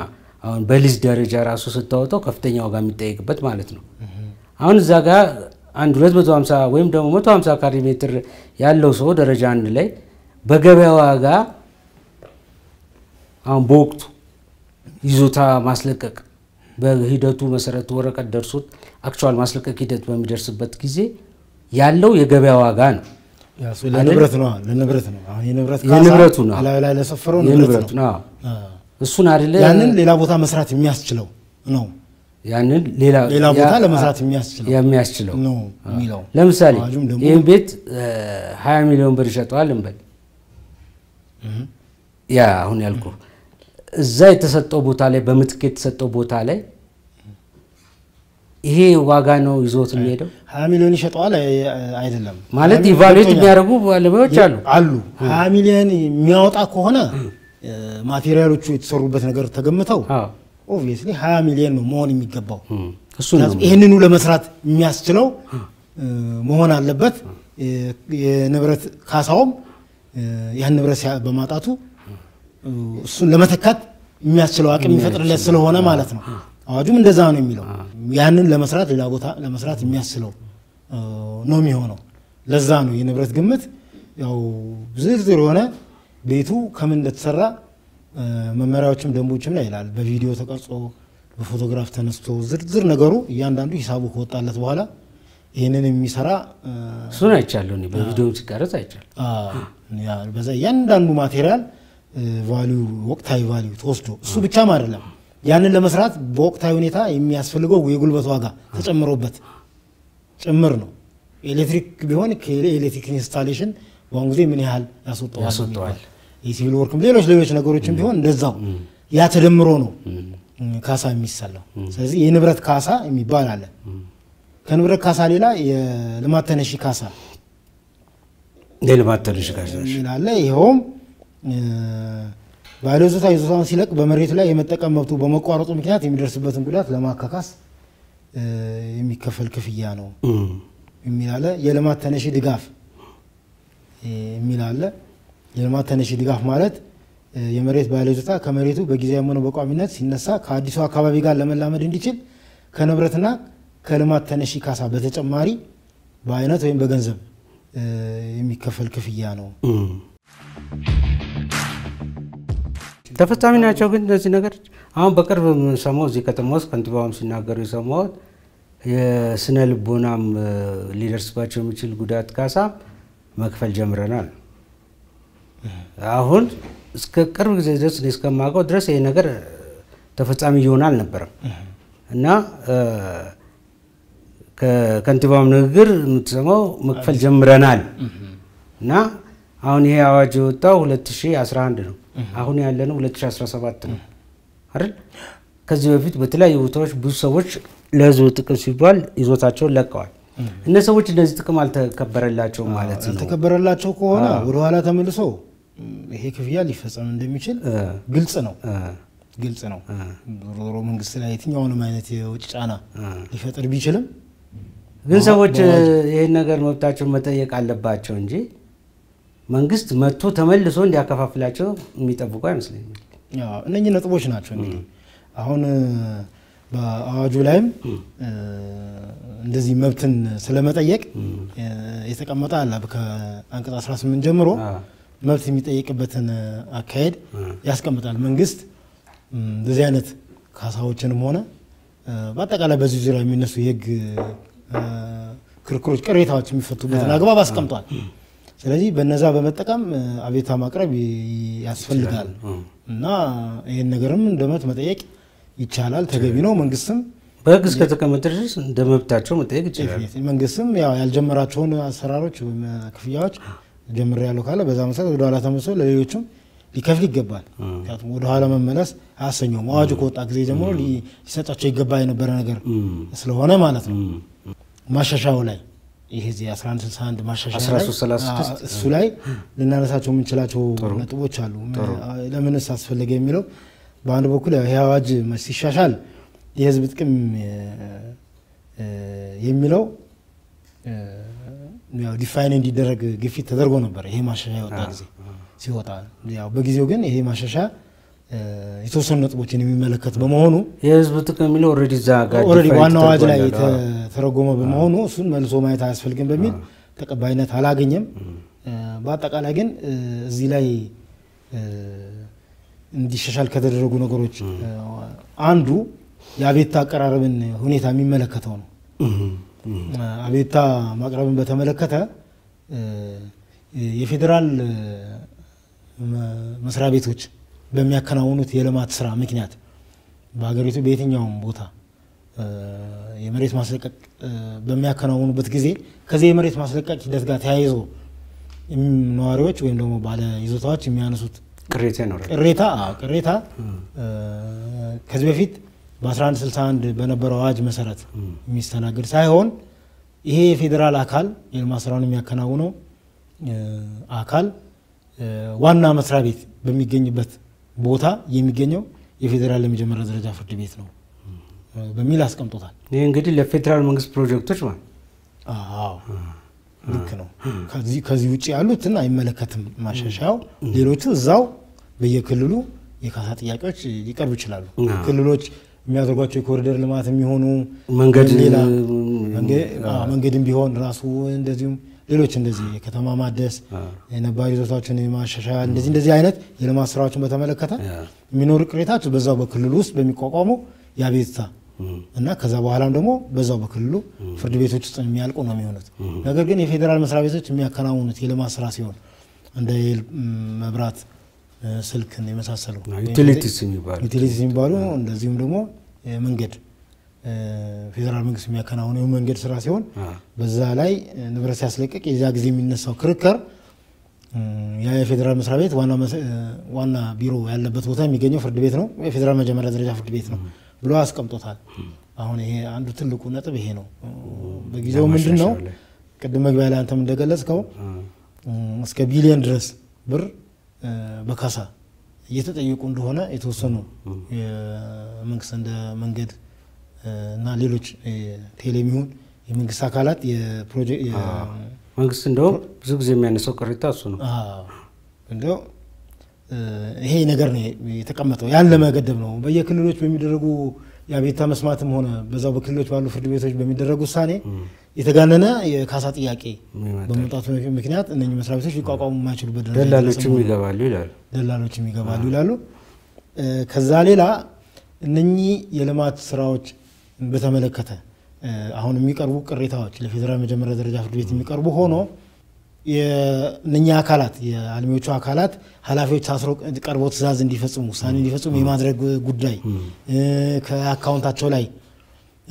አሁን በሊዝ ደረጃ ራሱ ስታወጣው ከፍተኛ ዋጋ የሚጠየቅበት ማለት ነው። አሁን እዛ ጋር አንድ 250 ወይም ደግሞ 150 ካሬ ሜትር ያለው ሰው ደረጃ አንድ ላይ በገበያ ዋጋ አሁን በወቅቱ ይዞታ ማስለቀቅ በሂደቱ መሰረት ወረቀት ደርሶት አክቹዋል ማስለቀቅ ሂደት በሚደርስበት ጊዜ ያለው የገበያ ዋጋ ነው። ለንብረት ነው የንብረቱ ነው። እሱን አይደለ ያንን ሌላ ቦታ መስራት የሚያስችለው ነው ያንን ሌላ ሌላ ቦታ ለመስራት የሚያስችለው ነው የሚለው። ለምሳሌ ይህን ቤት 20 ሚሊዮን ብር ይሸጠዋል እንበል። ያ አሁን ያልኩ እዛ የተሰጠው ቦታ ላይ በምትክ የተሰጠው ቦታ ላይ ይሄ ዋጋ ነው ይዞት የሚሄደው። ሀያ ሚሊዮን ይሸጠዋል አይደለም ማለት ኢቫሉዌት የሚያደርጉ ባለሙያዎች አሉ አሉ። ሀያ ሚሊዮን የሚያወጣ ከሆነ ማቴሪያሎቹ የተሰሩበት ነገር ተገምተው ኦብቪየስሊ ሀያ ሚሊዮን ነው መሆን የሚገባው። ይህንኑ ለመስራት የሚያስችለው መሆን አለበት። የንብረት ካሳውም ያን ንብረት በማጣቱ እሱን ለመተካት የሚያስችለው አቅም የሚፈጥርለት ስለሆነ ማለት ነው። አዋጁም እንደዛ ነው የሚለው። ያንን ለመስራት ሌላ ቦታ ለመስራት የሚያስለው ነው የሚሆነው። ለዛ ነው የንብረት ግምት ያው ዝርዝር የሆነ ቤቱ ከምን እንደተሰራ መመሪያዎችም ደንቦችም ላይ ይላል። በቪዲዮ ተቀርጾ በፎቶግራፍ ተነስቶ ዝርዝር ነገሩ እያንዳንዱ ሂሳቡ ከወጣለት በኋላ ይህንን የሚሰራ እሱን አይቻለሁ። በቪዲዮ ሲቀረጽ አይቻለሁ። በዛ እያንዳንዱ ማቴሪያል ቫሊዩ ወቅታዊ ቫሊዩ ተወስዶ እሱ ብቻም አይደለም ያንን ለመስራት በወቅታዊ ሁኔታ የሚያስፈልገው የጉልበት ዋጋ ተጨምሮበት ጭምር ነው። ኤሌክትሪክ ቢሆን ከኤሌክትሪክ ኢንስታሌሽን በአሁኑ ጊዜ ምን ያህል ያስወጠዋል? የሲቪል ወርክም ሌሎች ሌሎች ነገሮችም ቢሆን እንደዛው ያ ተደምሮ ነው ካሳ የሚሰላው። ስለዚህ የንብረት ካሳ የሚባል አለ። ከንብረት ካሳ ሌላ የልማት ተነሺ ካሳ የልማት ተነሺ ካሳ ይኸውም ባለ ይዞታ ይዞታውን ሲለቅ በመሬቱ ላይ የመጠቀም መብቱ በመቋረጡ ምክንያት የሚደርስበትን ጉዳት ለማካካስ የሚከፈል ክፍያ ነው የሚል አለ። የልማት ተነሺ ድጋፍ የሚል አለ። የልማት ተነሺ ድጋፍ ማለት የመሬት ባለ ይዞታ ከመሬቱ በጊዜያዊ ሆነ በቋሚነት ሲነሳ ከአዲሱ አካባቢ ጋር ለመላመድ እንዲችል ከንብረትና ከልማት ተነሺ ካሳ በተጨማሪ በአይነት ወይም በገንዘብ የሚከፈል ክፍያ ነው። ተፈጻሚ ናቸው። ግን እነዚህ ነገሮች አሁን በቅርብ የምንሰማው እዚህ ከተማ ውስጥ ከንቲባውም ሲናገሩ የሰማሁት የስነ ልቦናም ሊደርስባቸው የሚችል ጉዳት ካሳ መክፈል ጀምረናል። አሁን እስከ ቅርብ ጊዜ ድረስ እስከማውቀው ድረስ ይሄ ነገር ተፈጻሚ እየሆነ አልነበረም እና ከከንቲባውም ንግግር የምትሰማው መክፈል ጀምረናል እና አሁን ይሄ አዋጅ የወጣው 2011 ነው። አሁን ያለነው 2017 ነው አይደል? ከዚህ በፊት በተለያዩ ቦታዎች ብዙ ሰዎች ለህዝብ ጥቅም ሲባል ይዞታቸውን ለቀዋል። እነ ሰዎች እነዚህ ጥቅም አልተከበረላቸውም ማለት ነው። አልተከበረላቸው ከሆነ ወደኋላ ተመልሰው ይሄ ክፍያ ሊፈጸም እንደሚችል ግልጽ ነው ግልጽ ነው። ዞሮ መንግስት ላይ የትኛውንም አይነት የውጭ ጫና ሊፈጥር ቢችልም ግን ሰዎች ይህን ነገር መብታቸውን መጠየቅ አለባቸው እንጂ መንግስት መጥቶ ተመልሶ እንዲያከፋፍላቸው የሚጠብቁ አይመስለኛል። እነኚህ ነጥቦች ናቸው እንግዲህ አሁን በአዋጁ ላይም እንደዚህ መብትን ስለመጠየቅ የተቀመጠ አለ። ከአንቀጽ 18 ጀምሮ መብት የሚጠየቅበትን አካሄድ ያስቀምጣል። መንግስት እንደዚህ አይነት ካሳዎችንም ሆነ በአጠቃላይ በዚህ ዙሪያ የሚነሱ የህግ ክርክሮች፣ ቅሬታዎች የሚፈቱበትን አግባብ አስቀምጧል። ስለዚህ በነዛ በመጠቀም አቤቱታ ማቅረብ ያስፈልጋል እና ይህን ነገርም እንደ መብት መጠየቅ ይቻላል፣ ተገቢ ነው። መንግስትም በህግ እስከተቀመጠ ድረስ እንደ መብታቸው መጠየቅ ይችላል። መንግስትም ያልጀመራቸውን አሰራሮች ወይም ክፍያዎች ጀምር ያለው ካለ በዛ መሰረት ወደኋላ ተመልሶ ለሌሎችም ሊከፍል ይገባል። ምክንያቱም ወደኋላ መመለስ አያሰኘውም። አዋጁ ከወጣ ጊዜ ጀምሮ ሊሰጣቸው ይገባ የነበረ ነገር ስለሆነ ማለት ነው ማሻሻው ላይ ይሄ 1161 ማሻሻያ እሱ ላይ ልናነሳቸው የምንችላቸው ነጥቦች አሉ። ለምንስ አስፈለገ የሚለው በአንድ በኩል ይህ አዋጅ ሲሻሻል የህዝብ ጥቅም የሚለው ዲፋይን እንዲደረግ ግፊት ተደርጎ ነበር። ይሄ ማሻሻያ የወጣ ጊዜ ሲወጣ በጊዜው ግን ይሄ ማሻሻያ የተወሰኑ ነጥቦችን የሚመለከት በመሆኑ የህዝብ ጥቅም የሚለው ኦልሬዲ እዛ ጋር ዋና አዋጅ ላይ የተተረጎመ በመሆኑ እሱን መልሶ ማየት አያስፈልግም በሚል ተቀባይነት አላገኘም። በአጠቃላይ ግን እዚህ ላይ እንዲሻሻል ከተደረጉ ነገሮች አንዱ የአቤታ አቀራረብን ሁኔታ የሚመለከተው ነው። አቤታ ማቅረብን በተመለከተ የፌዴራል መስሪያ ቤቶች በሚያከናውኑት የልማት ስራ ምክንያት በሀገሪቱ በየትኛውም ቦታ የመሬት ማስለቀቅ በሚያከናውኑበት ጊዜ ከዚህ የመሬት ማስለቀቅ ሂደት ጋር ተያይዞ ነዋሪዎች ወይም ደግሞ ባለ ይዞታዎች የሚያነሱት ቅሬታ ቅሬታ ከዚህ በፊት በ1161 በነበረው አዋጅ መሰረት የሚስተናገድ ሳይሆን ይሄ የፌዴራል አካል የልማት ስራውን የሚያከናውነው አካል ዋና መስሪያ ቤት በሚገኝበት ቦታ የሚገኘው የፌዴራል ለመጀመሪያ ደረጃ ፍርድ ቤት ነው በሚል አስቀምጦታል። ይህ እንግዲህ ለፌዴራል መንግስት ፕሮጀክቶች ማለት ልክ ነው። ከዚህ ውጭ ያሉትን አይመለከትም ማሻሻያው። ሌሎቹ እዛው በየክልሉ የካሳ ጥያቄዎች ሊቀርቡ ይችላሉ። ክልሎች የሚያደርጓቸው የኮሪደር ልማት የሚሆኑ መንገድ ሌላ መንገድም ቢሆን ራሱ እንደዚሁም ሌሎች እንደዚህ የከተማ ማደስ የነባሪ ይዞታዎችን የማሻሻያ እንደዚህ እንደዚህ አይነት የልማት ስራዎችን በተመለከተ የሚኖሩ ቅሬታዎች በዛው በክልሉ ውስጥ በሚቋቋሙ የአቤቱታ እና ከዛ በኋላም ደግሞ በዛው በክልሉ ፍርድ ቤቶች ውስጥ የሚያልቁ ነው የሚሆኑት። ነገር ግን የፌዴራል መስሪያ ቤቶች የሚያከናውኑት የልማት ስራ ሲሆን እንደ መብራት፣ ስልክን የመሳሰሉ ዩቲሊቲስ የሚባሉ እንደዚሁም ደግሞ መንገድ ፌዴራል መንግስት የሚያከናውነው የመንገድ ስራ ሲሆን በዛ ላይ ንብረት ሲያስለቅቅ የዛ ጊዜ የሚነሳው ክርክር ያ የፌዴራል መስሪያ ቤት ዋና ቢሮ ያለበት ቦታ የሚገኘው ፍርድ ቤት ነው፣ የፌዴራል መጀመሪያ ደረጃ ፍርድ ቤት ነው ብሎ አስቀምጦታል። አሁን ይሄ አንዱ ትልቁ ነጥብ ይሄ ነው። በጊዜው ምንድን ነው ቅድም መግቢያ ላይ አንተም እንደገለጽከው እስከ ቢሊዮን ድረስ ብር በካሳ እየተጠየቁ እንደሆነ የተወሰኑ መንግስት እንደ መንገድ እና ሌሎች ቴሌ የሚሆን የመንግስት አካላት መንግስት እንደውም ብዙ ጊዜ የሚያነሳው ቅሬታ እሱ ነው። እንደው ይሄ ነገር ነው የተቀመጠው ያን ለመገደብ ነው። በየክልሎች በሚደረጉ የአቤቱታ መስማትም ሆነ በዛው በክልሎች ባሉ ፍርድ ቤቶች በሚደረጉ ውሳኔ የተጋነነ የካሳ ጥያቄ በመውጣቱ ምክንያት እነ መስሪያ ቤቶች ሊቋቋሙ የማይችሉበት ደላሎችም ይገባሉ ይላሉ። ደላሎችም ይገባሉ ይላሉ። ከዛ ሌላ እነኚህ የልማት ስራዎች በተመለከተ አሁን የሚቀርቡ ቅሬታዎች ለፌዴራል መጀመሪያ ደረጃ ፍርድ ቤት የሚቀርቡ ሆኖ የእነኛ አካላት የአልሚዎቹ አካላት ኃላፊዎች ታስሮ ቀርቦ ትእዛዝ እንዲፈጽሙ ውሳኔ እንዲፈጽሙ የማድረግ ጉዳይ ከአካውንታቸው ላይ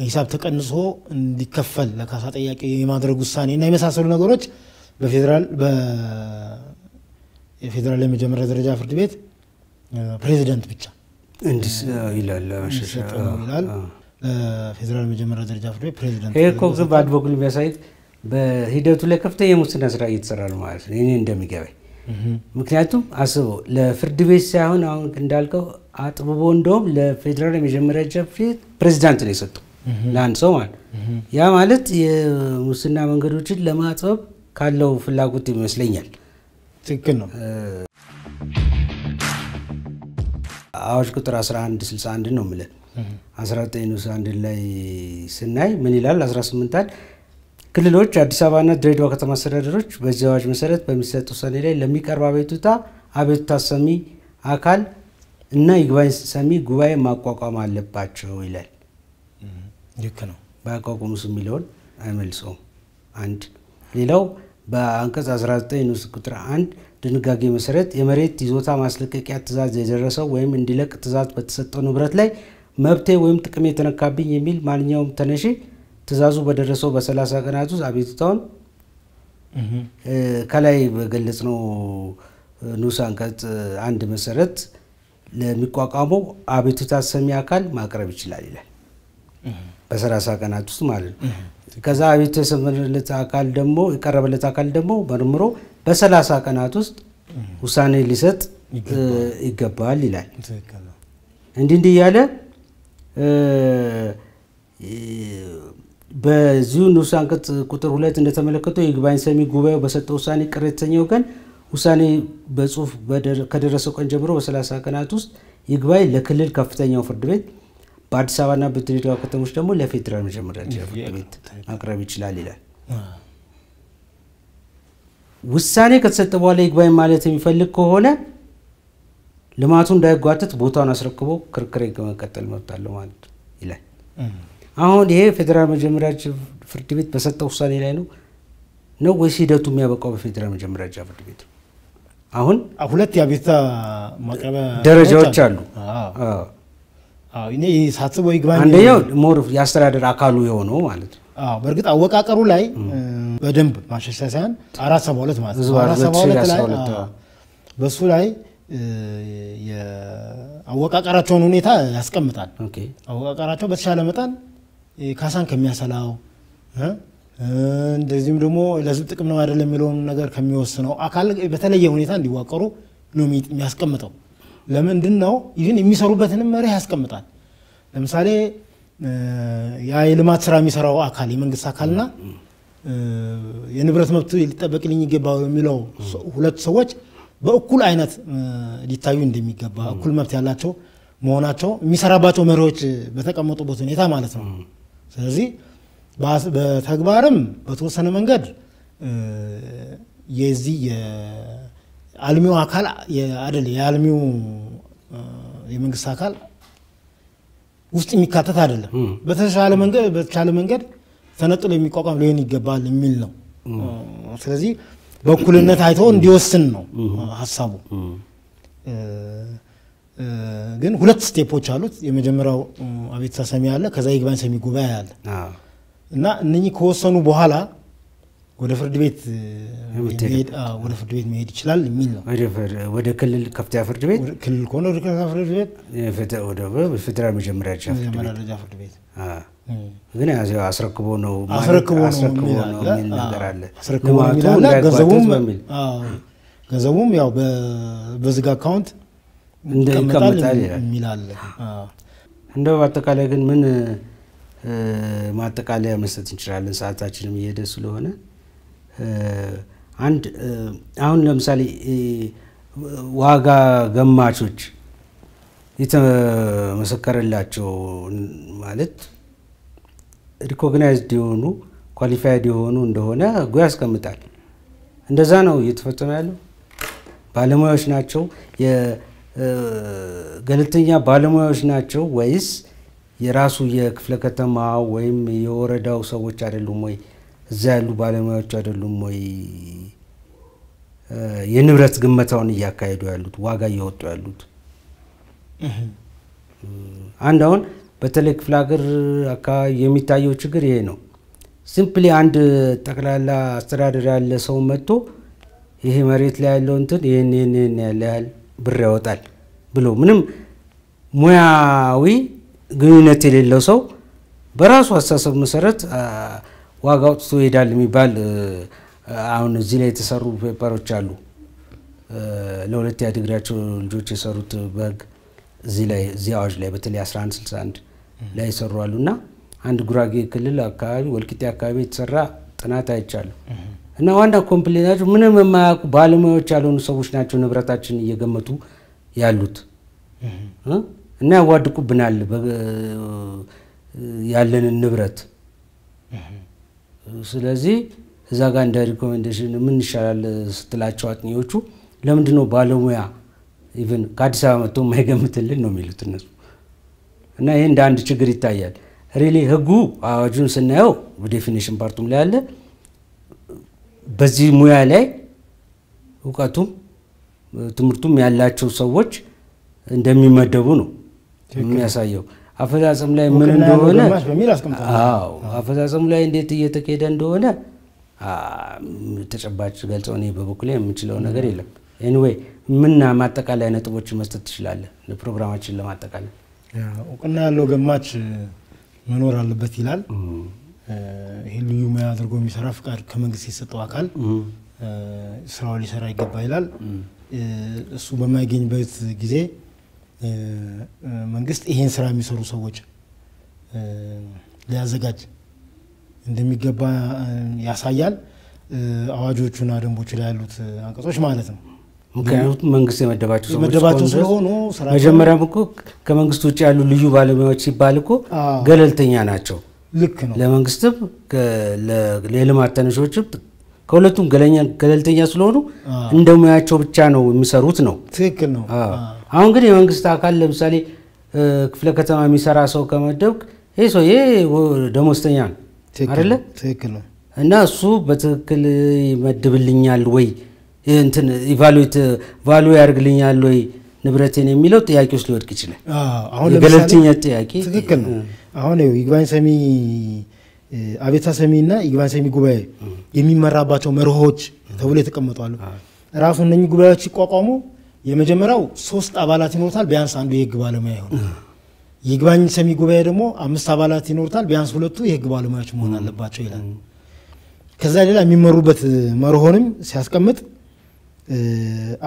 ሂሳብ ተቀንሶ እንዲከፈል ለካሳ ጠያቂ የማድረግ ውሳኔ እና የመሳሰሉ ነገሮች በፌዴራል የመጀመሪያ ደረጃ ፍርድ ቤት ፕሬዚደንት ብቻ ይላል ፌዴራል መጀመሪያ ደረጃ ፍርድ ቤት ፕሬዚደንት ይሄ እኮ ግን በአንድ በኩል በሂደቱ ላይ ከፍተኛ የሙስና ስራ እየተሰራ ነው ማለት ነው። እኔ እንደሚገባኝ ምክንያቱም አስበው ለፍርድ ቤት ሳይሆን አሁን እንዳልከው አጥብቦ እንደውም ለፌዴራል የመጀመሪያ ደረጃ ፍርድ ቤት ፕሬዚዳንት ነው የሰጠው ለአንድ ሰው ማለት ያ ማለት የሙስና መንገዶችን ለማጥበብ ካለው ፍላጎት ይመስለኛል። ትክክል ነው። አዋጅ ቁጥር 1161 ነው የምልህ 19 ንዑስ አንድ ላይ ስናይ ምን ይላል? 18 አንድ ክልሎች አዲስ አበባና ድሬዳዋ ከተማ አስተዳደሮች በዚህ አዋጅ መሰረት በሚሰጥ ውሳኔ ላይ ለሚቀርብ አቤቱታ አቤቱታ ሰሚ አካል እና ይግባኝ ሰሚ ጉባኤ ማቋቋም አለባቸው ይላል። ልክ ነው። ባያቋቁሙስ የሚለውን አይመልሰውም። አንድ ሌላው በአንቀጽ 19 ንዑስ ቁጥር 1 ድንጋጌ መሰረት የመሬት ይዞታ ማስለቀቂያ ትእዛዝ የደረሰው ወይም እንዲለቅ ትእዛዝ በተሰጠው ንብረት ላይ መብቴ ወይም ጥቅሜ የተነካብኝ የሚል ማንኛውም ተነሺ ትእዛዙ በደረሰው በሰላሳ ቀናት ውስጥ አቤቱታውን ከላይ በገለጽ ነው ንዑስ አንቀጽ አንድ መሰረት ለሚቋቋመው አቤቱታ ሰሚ አካል ማቅረብ ይችላል ይላል። በሰላሳ ቀናት ውስጥ ማለት ነው። ከዛ አቤቱታ የሰመረለት አካል ደግሞ የቀረበለት አካል ደግሞ መርምሮ በሰላሳ ቀናት ውስጥ ውሳኔ ሊሰጥ ይገባል ይላል። እንዲህ እንዲህ እያለ በዚሁ ንዑስ አንቀጽ ቁጥር ሁለት እንደተመለከተው የይግባኝ ሰሚ ጉባኤው በሰጠው ውሳኔ ቅር የተሰኘው ቀን ውሳኔ በጽሁፍ ከደረሰው ቀን ጀምሮ በ30 ቀናት ውስጥ ይግባኝ ለክልል ከፍተኛው ፍርድ ቤት በአዲስ አበባና በድሬዳዋ ከተሞች ደግሞ ለፌዴራል መጀመሪያ ፍርድ ቤት ማቅረብ ይችላል ይላል። ውሳኔ ከተሰጠ በኋላ ይግባኝ ማለት የሚፈልግ ከሆነ ልማቱ እንዳይጓተት ቦታውን አስረክቦ ክርክር መቀጠል መብት አለው ማለት ይላል። አሁን ይሄ ፌዴራል መጀመሪያ ፍርድ ቤት በሰጠው ውሳኔ ላይ ነው ነው ወይስ ሂደቱ የሚያበቃው በፌዴራል መጀመሪያ ደረጃ ፍርድ ቤት ነው? አሁን ሁለት የአቤቱታ ማቅረቢያ ደረጃዎች አሉ። ሳስበው አንደኛው ሞር የአስተዳደር አካሉ የሆነው ማለት ነው። በእርግጥ አወቃቀሩ ላይ በደንብ ማሻሻያ ሳይሆን አራት ሰባ ሁለት ማለት ነው በእሱ ላይ የአወቃቀራቸውን ሁኔታ ያስቀምጣል። አወቃቀራቸው በተሻለ መጠን ካሳን ከሚያሰላው እንደዚሁም ደግሞ ለህዝብ ጥቅም ነው አይደለም የሚለውን ነገር ከሚወስነው አካል በተለየ ሁኔታ እንዲዋቀሩ ነው የሚያስቀምጠው። ለምንድን ነው ይህን የሚሰሩበትንም መርህ ያስቀምጣል። ለምሳሌ ያ የልማት ስራ የሚሰራው አካል የመንግስት አካልና የንብረት መብት ሊጠበቅልኝ ይገባው የሚለው ሁለት ሰዎች በእኩል አይነት ሊታዩ እንደሚገባ እኩል መብት ያላቸው መሆናቸው የሚሰራባቸው መሪዎች በተቀመጡበት ሁኔታ ማለት ነው። ስለዚህ በተግባርም በተወሰነ መንገድ የዚህ የአልሚው አካል አይደል የአልሚው የመንግስት አካል ውስጥ የሚካተት አይደለም። በተሻለ መንገድ በተቻለ መንገድ ተነጥሎ የሚቋቋም ሊሆን ይገባል የሚል ነው። ስለዚህ በኩልነት አይቶ እንዲወስን ነው ሀሳቡ። ግን ሁለት ስቴፖች አሉት። የመጀመሪያው አቤቱታ ሰሚ አለ፣ ከዛ ይግባኝ ሰሚ ጉባኤ አለ እና እነኚህ ከወሰኑ በኋላ ወደ ፍርድ ቤት ወደ ፍርድ ቤት መሄድ ይችላል የሚል ነው። ወደ ክልል ከፍተኛ ፍርድ ቤት ክልል ከሆነ ወደ ከፍተኛ ፍርድ ቤት፣ ፌዴራል መጀመሪያ ደረጃ ፍርድ ቤት ግን አስረክቦ ነው አስረክቦ ነው የሚል ገንዘቡም ያው በዝግ አካውንት ይቀመጣል እንደው በአጠቃላይ ግን ምን ማጠቃለያ መስጠት እንችላለን? ሰዓታችንም እየሄደ ስለሆነ አንድ አሁን ለምሳሌ ዋጋ ገማቾች የተመሰከረላቸው ማለት ሪኮግናይዝድ የሆኑ ኳሊፋይድ የሆኑ እንደሆነ ህጉ ያስቀምጣል። እንደዛ ነው እየተፈጸመ ያለው። ባለሙያዎች ናቸው ገለልተኛ ባለሙያዎች ናቸው ወይስ የራሱ የክፍለ ከተማ ወይም የወረዳው ሰዎች አይደሉም ወይ? እዛ ያሉ ባለሙያዎች አይደሉም ወይ? የንብረት ግመታውን እያካሄዱ ያሉት ዋጋ እየወጡ ያሉት አንድ አሁን በተለይ ክፍለ ሀገር አካባቢ የሚታየው ችግር ይሄ ነው። ሲምፕሊ አንድ ጠቅላላ አስተዳደር ያለ ሰው መጥቶ ይሄ መሬት ላይ ያለው እንትን ይህን ይህን ይህን ያለ ያህል ብር ያወጣል ብሎ ምንም ሙያዊ ግንኙነት የሌለው ሰው በራሱ አስተሳሰብ መሰረት ዋጋ አውጥቶ ይሄዳል የሚባል አሁን እዚህ ላይ የተሰሩ ፔፐሮች አሉ። ለሁለተኛ ዲግሪያቸው ልጆች የሰሩት በህግ እዚህ ላይ እዚህ አዋጅ ላይ በተለይ 1161 ላይ የሰሩ አሉና አንድ ጉራጌ ክልል አካባቢ ወልቂጤ አካባቢ የተሰራ ጥናት አይቻሉ እና ዋና ኮምፕሌናቸው ምንም የማያውቁ ባለሙያዎች ያልሆኑ ሰዎች ናቸው ንብረታችን እየገመቱ ያሉት እና ያዋድቁብናል ያለንን ንብረት። ስለዚህ እዛ ጋር እንደ ሪኮሜንዴሽን ምን ይሻላል ስትላቸው አጥኚዎቹ ለምንድን ነው ባለሙያ ኢቨን ከአዲስ አበባ መጥቶ የማይገምትልን ነው የሚሉት እነሱ። እና ይህ እንደ አንድ ችግር ይታያል። ሪሊ ህጉ አዋጁን ስናየው በዴፊኒሽን ፓርቱም ላይ አለ። በዚህ ሙያ ላይ እውቀቱም ትምህርቱም ያላቸው ሰዎች እንደሚመደቡ ነው የሚያሳየው። አፈጻጸም ላይ ምን እንደሆነ አፈጻጸሙ ላይ እንዴት እየተካሄደ እንደሆነ ተጨባጭ ገልጸው እኔ በበኩሌ የምችለው ነገር የለም። ኤኒዌይ ምና ማጠቃለያ ነጥቦች መስጠት ትችላለህ? ፕሮግራማችን ለማጠቃለል እውቅና ያለው ገማች መኖር አለበት ይላል። ይህ ልዩ ሙያ አድርጎ የሚሰራ ፍቃድ ከመንግስት የሰጠው አካል ስራው ሊሰራ ይገባ ይላል። እሱ በማይገኝበት ጊዜ መንግስት ይሄን ስራ የሚሰሩ ሰዎች ሊያዘጋጅ እንደሚገባ ያሳያል። አዋጆቹና ደንቦቹ ላይ ያሉት አንቀጾች ማለት ነው። ምክንያቱም መንግስት የመደባቸው ሰዎች ስለሆኑ መጀመሪያም እኮ ከመንግስት ውጭ ያሉ ልዩ ባለሙያዎች ሲባል እኮ ገለልተኛ ናቸው። ልክ ነው። ለመንግስትም ለልማት ተነሾችም ከሁለቱም ገለልተኛ ስለሆኑ እንደ ሙያቸው ብቻ ነው የሚሰሩት ነው። ትክክል ነው። አሁን ግን የመንግስት አካል ለምሳሌ ክፍለ ከተማ የሚሰራ ሰው ከመደብክ ይህ ሰው ይህ ደሞዝተኛ ነው አይደለ? ትክክል ነው። እና እሱ በትክክል ይመድብልኛል ወይ እንትን ኢቫሉዌት ቫሉ ያደርግልኛል ወይ ንብረቴን የሚለው ጥያቄ ውስጥ ሊወድቅ ይችላል። የገለልተኝነት ጥያቄ ትክክል ነው። አሁን ይግባኝ ሰሚ አቤታ ሰሚ እና ይግባኝ ሰሚ ጉባኤ የሚመራባቸው መርሆች ተብሎ የተቀመጡ አሉ። ራሱ እነኚህ ጉባኤዎች ሲቋቋሙ የመጀመሪያው ሶስት አባላት ይኖሩታል፣ ቢያንስ አንዱ የህግ ባለሙያ ይሆናል። ይግባኝ ሰሚ ጉባኤ ደግሞ አምስት አባላት ይኖሩታል፣ ቢያንስ ሁለቱ የህግ ባለሙያዎች መሆን አለባቸው ይላል። ከዛ ሌላ የሚመሩበት መርሆንም ሲያስቀምጥ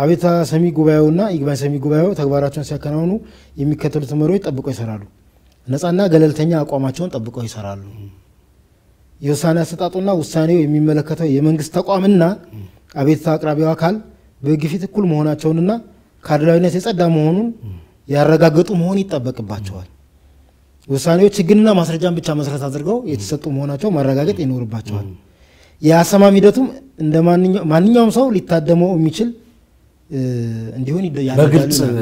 አቤታ ሰሚ ጉባኤውና ይግባኝ ሰሚ ጉባኤው ተግባራቸውን ሲያከናውኑ የሚከተሉት መሪዎች ጠብቀው ይሰራሉ። ነፃና ገለልተኛ አቋማቸውን ጠብቀው ይሰራሉ። የውሳኔ አሰጣጡና ውሳኔው የሚመለከተው የመንግስት ተቋምና አቤቱታ አቅራቢው አካል በግፊት እኩል መሆናቸውንና ከአድላዊነት የጸዳ መሆኑን ያረጋገጡ መሆን ይጠበቅባቸዋል። ውሳኔዎች ሕግንና ማስረጃን ብቻ መሰረት አድርገው የተሰጡ መሆናቸው ማረጋገጥ ይኖርባቸዋል። የአሰማም ሂደቱም እንደ ማንኛውም ሰው ሊታደመው የሚችል እንዲሆን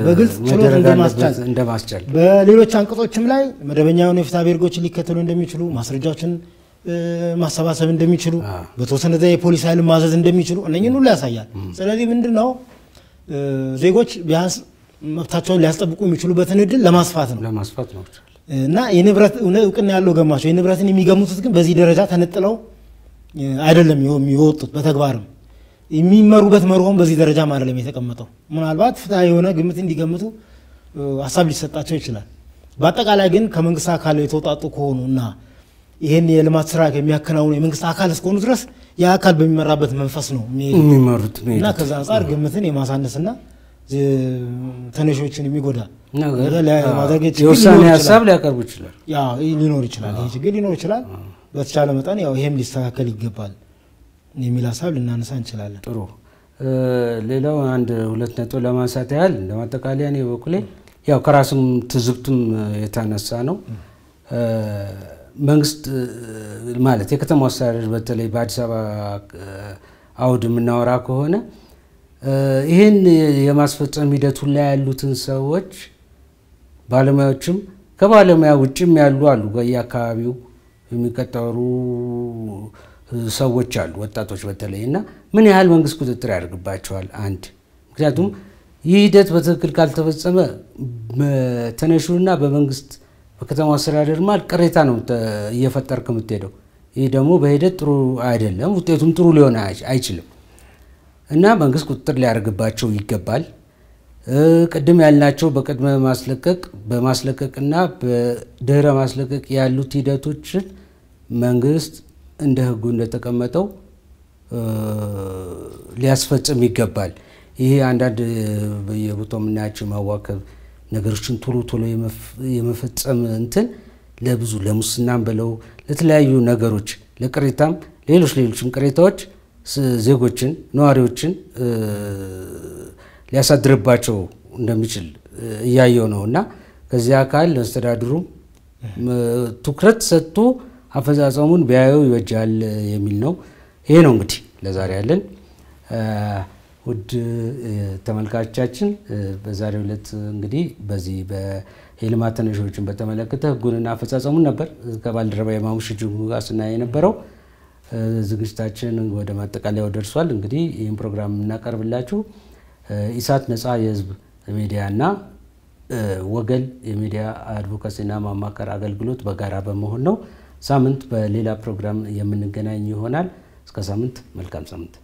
በግልጽ ችሎት እንደማስቻል በሌሎች አንቀጾችም ላይ መደበኛ የሆነ የፍትሐ ብሔር ሕጎችን ሊከተሉ እንደሚችሉ ማስረጃዎችን ማሰባሰብ እንደሚችሉ በተወሰነ ዘ የፖሊስ ኃይል ማዘዝ እንደሚችሉ እነኝን ሁሉ ያሳያል። ስለዚህ ምንድን ነው ዜጎች ቢያንስ መብታቸውን ሊያስጠብቁ የሚችሉበትን እድል ለማስፋት ነው ለማስፋት ነው እና የንብረት እውቅና ያለው ገማቸው የንብረትን የሚገሙቱት ግን በዚህ ደረጃ ተነጥለው አይደለም የወጡት በተግባርም የሚመሩበት መርሆም በዚህ ደረጃም አይደለም የተቀመጠው። ምናልባት ፍትሐ የሆነ ግምት እንዲገምቱ ሀሳብ ሊሰጣቸው ይችላል። በአጠቃላይ ግን ከመንግስት አካል የተውጣጡ ከሆኑ እና ይህን የልማት ስራ የሚያከናውኑ የመንግስት አካል እስከሆኑ ድረስ ያ አካል በሚመራበት መንፈስ ነው የሚመሩት እና ከዛ አንጻር ግምትን የማሳነስና ተነሾችን የሚጎዳ ማድረግ የውሳኔ ሀሳብ ሊያቀርቡ ይችላል ሊኖር ይችላል ይህ ችግር ሊኖር ይችላል። በተቻለ መጠን ያው ይሄም ሊስተካከል ይገባል የሚል ሀሳብ ልናነሳ እንችላለን። ጥሩ። ሌላው አንድ ሁለት ነጥብ ለማንሳት ያህል ለማጠቃለያ እኔ በኩሌ ያው ከራሱም ትዝብቱም የተነሳ ነው መንግስት ማለት የከተማ አስተዳደር በተለይ በአዲስ አበባ አውድ የምናወራ ከሆነ ይህን የማስፈጸም ሂደቱ ላይ ያሉትን ሰዎች ባለሙያዎችም ከባለሙያ ውጭም ያሉ አሉ በየአካባቢው የሚቀጠሩ ሰዎች አሉ፣ ወጣቶች በተለይ እና ምን ያህል መንግስት ቁጥጥር ያደርግባቸዋል? አንድ ምክንያቱም ይህ ሂደት በትክክል ካልተፈጸመ በተነሹና በመንግስት በከተማ አስተዳደር ማል ቅሬታ ነው እየፈጠርክ የምትሄደው። ይህ ደግሞ በሂደት ጥሩ አይደለም፣ ውጤቱም ጥሩ ሊሆን አይችልም እና መንግስት ቁጥጥር ሊያደርግባቸው ይገባል። ቅድም ያልናቸው በቅድመ ማስለቀቅ በማስለቀቅና በድህረ ማስለቀቅ ያሉት ሂደቶችን መንግስት እንደ ህጉ እንደተቀመጠው ሊያስፈጽም ይገባል። ይሄ አንዳንድ በየቦታው የምናያቸው ማዋከብ ነገሮችን ቶሎ ቶሎ የመፈጸም እንትን ለብዙ ለሙስናም ብለው ለተለያዩ ነገሮች ለቅሬታም ሌሎች ሌሎችም ቅሬታዎች ዜጎችን ነዋሪዎችን ሊያሳድርባቸው እንደሚችል እያየው ነው እና ከዚያ አካል ለመስተዳድሩም ትኩረት ሰጥቶ አፈጻጸሙን ቢያየው ይበጃል የሚል ነው። ይሄ ነው እንግዲህ ለዛሬ ያለን ውድ ተመልካቾቻችን። በዛሬው ዕለት እንግዲህ በዚህ የልማት ተነሺዎችን በተመለከተ ህጉንና አፈጻጸሙን ነበር ከባልደረባ የማሙሽጅ ጋር ስናየ የነበረው። ዝግጅታችን ወደ ማጠቃለያው ደርሷል። እንግዲህ ይህን ፕሮግራም የምናቀርብላችሁ ኢሳት ነጻ የህዝብ ሚዲያና ወገል የሚዲያ አድቮካሲና ማማከር አገልግሎት በጋራ በመሆን ነው። ሳምንት በሌላ ፕሮግራም የምንገናኝ ይሆናል። እስከ ሳምንት መልካም ሳምንት።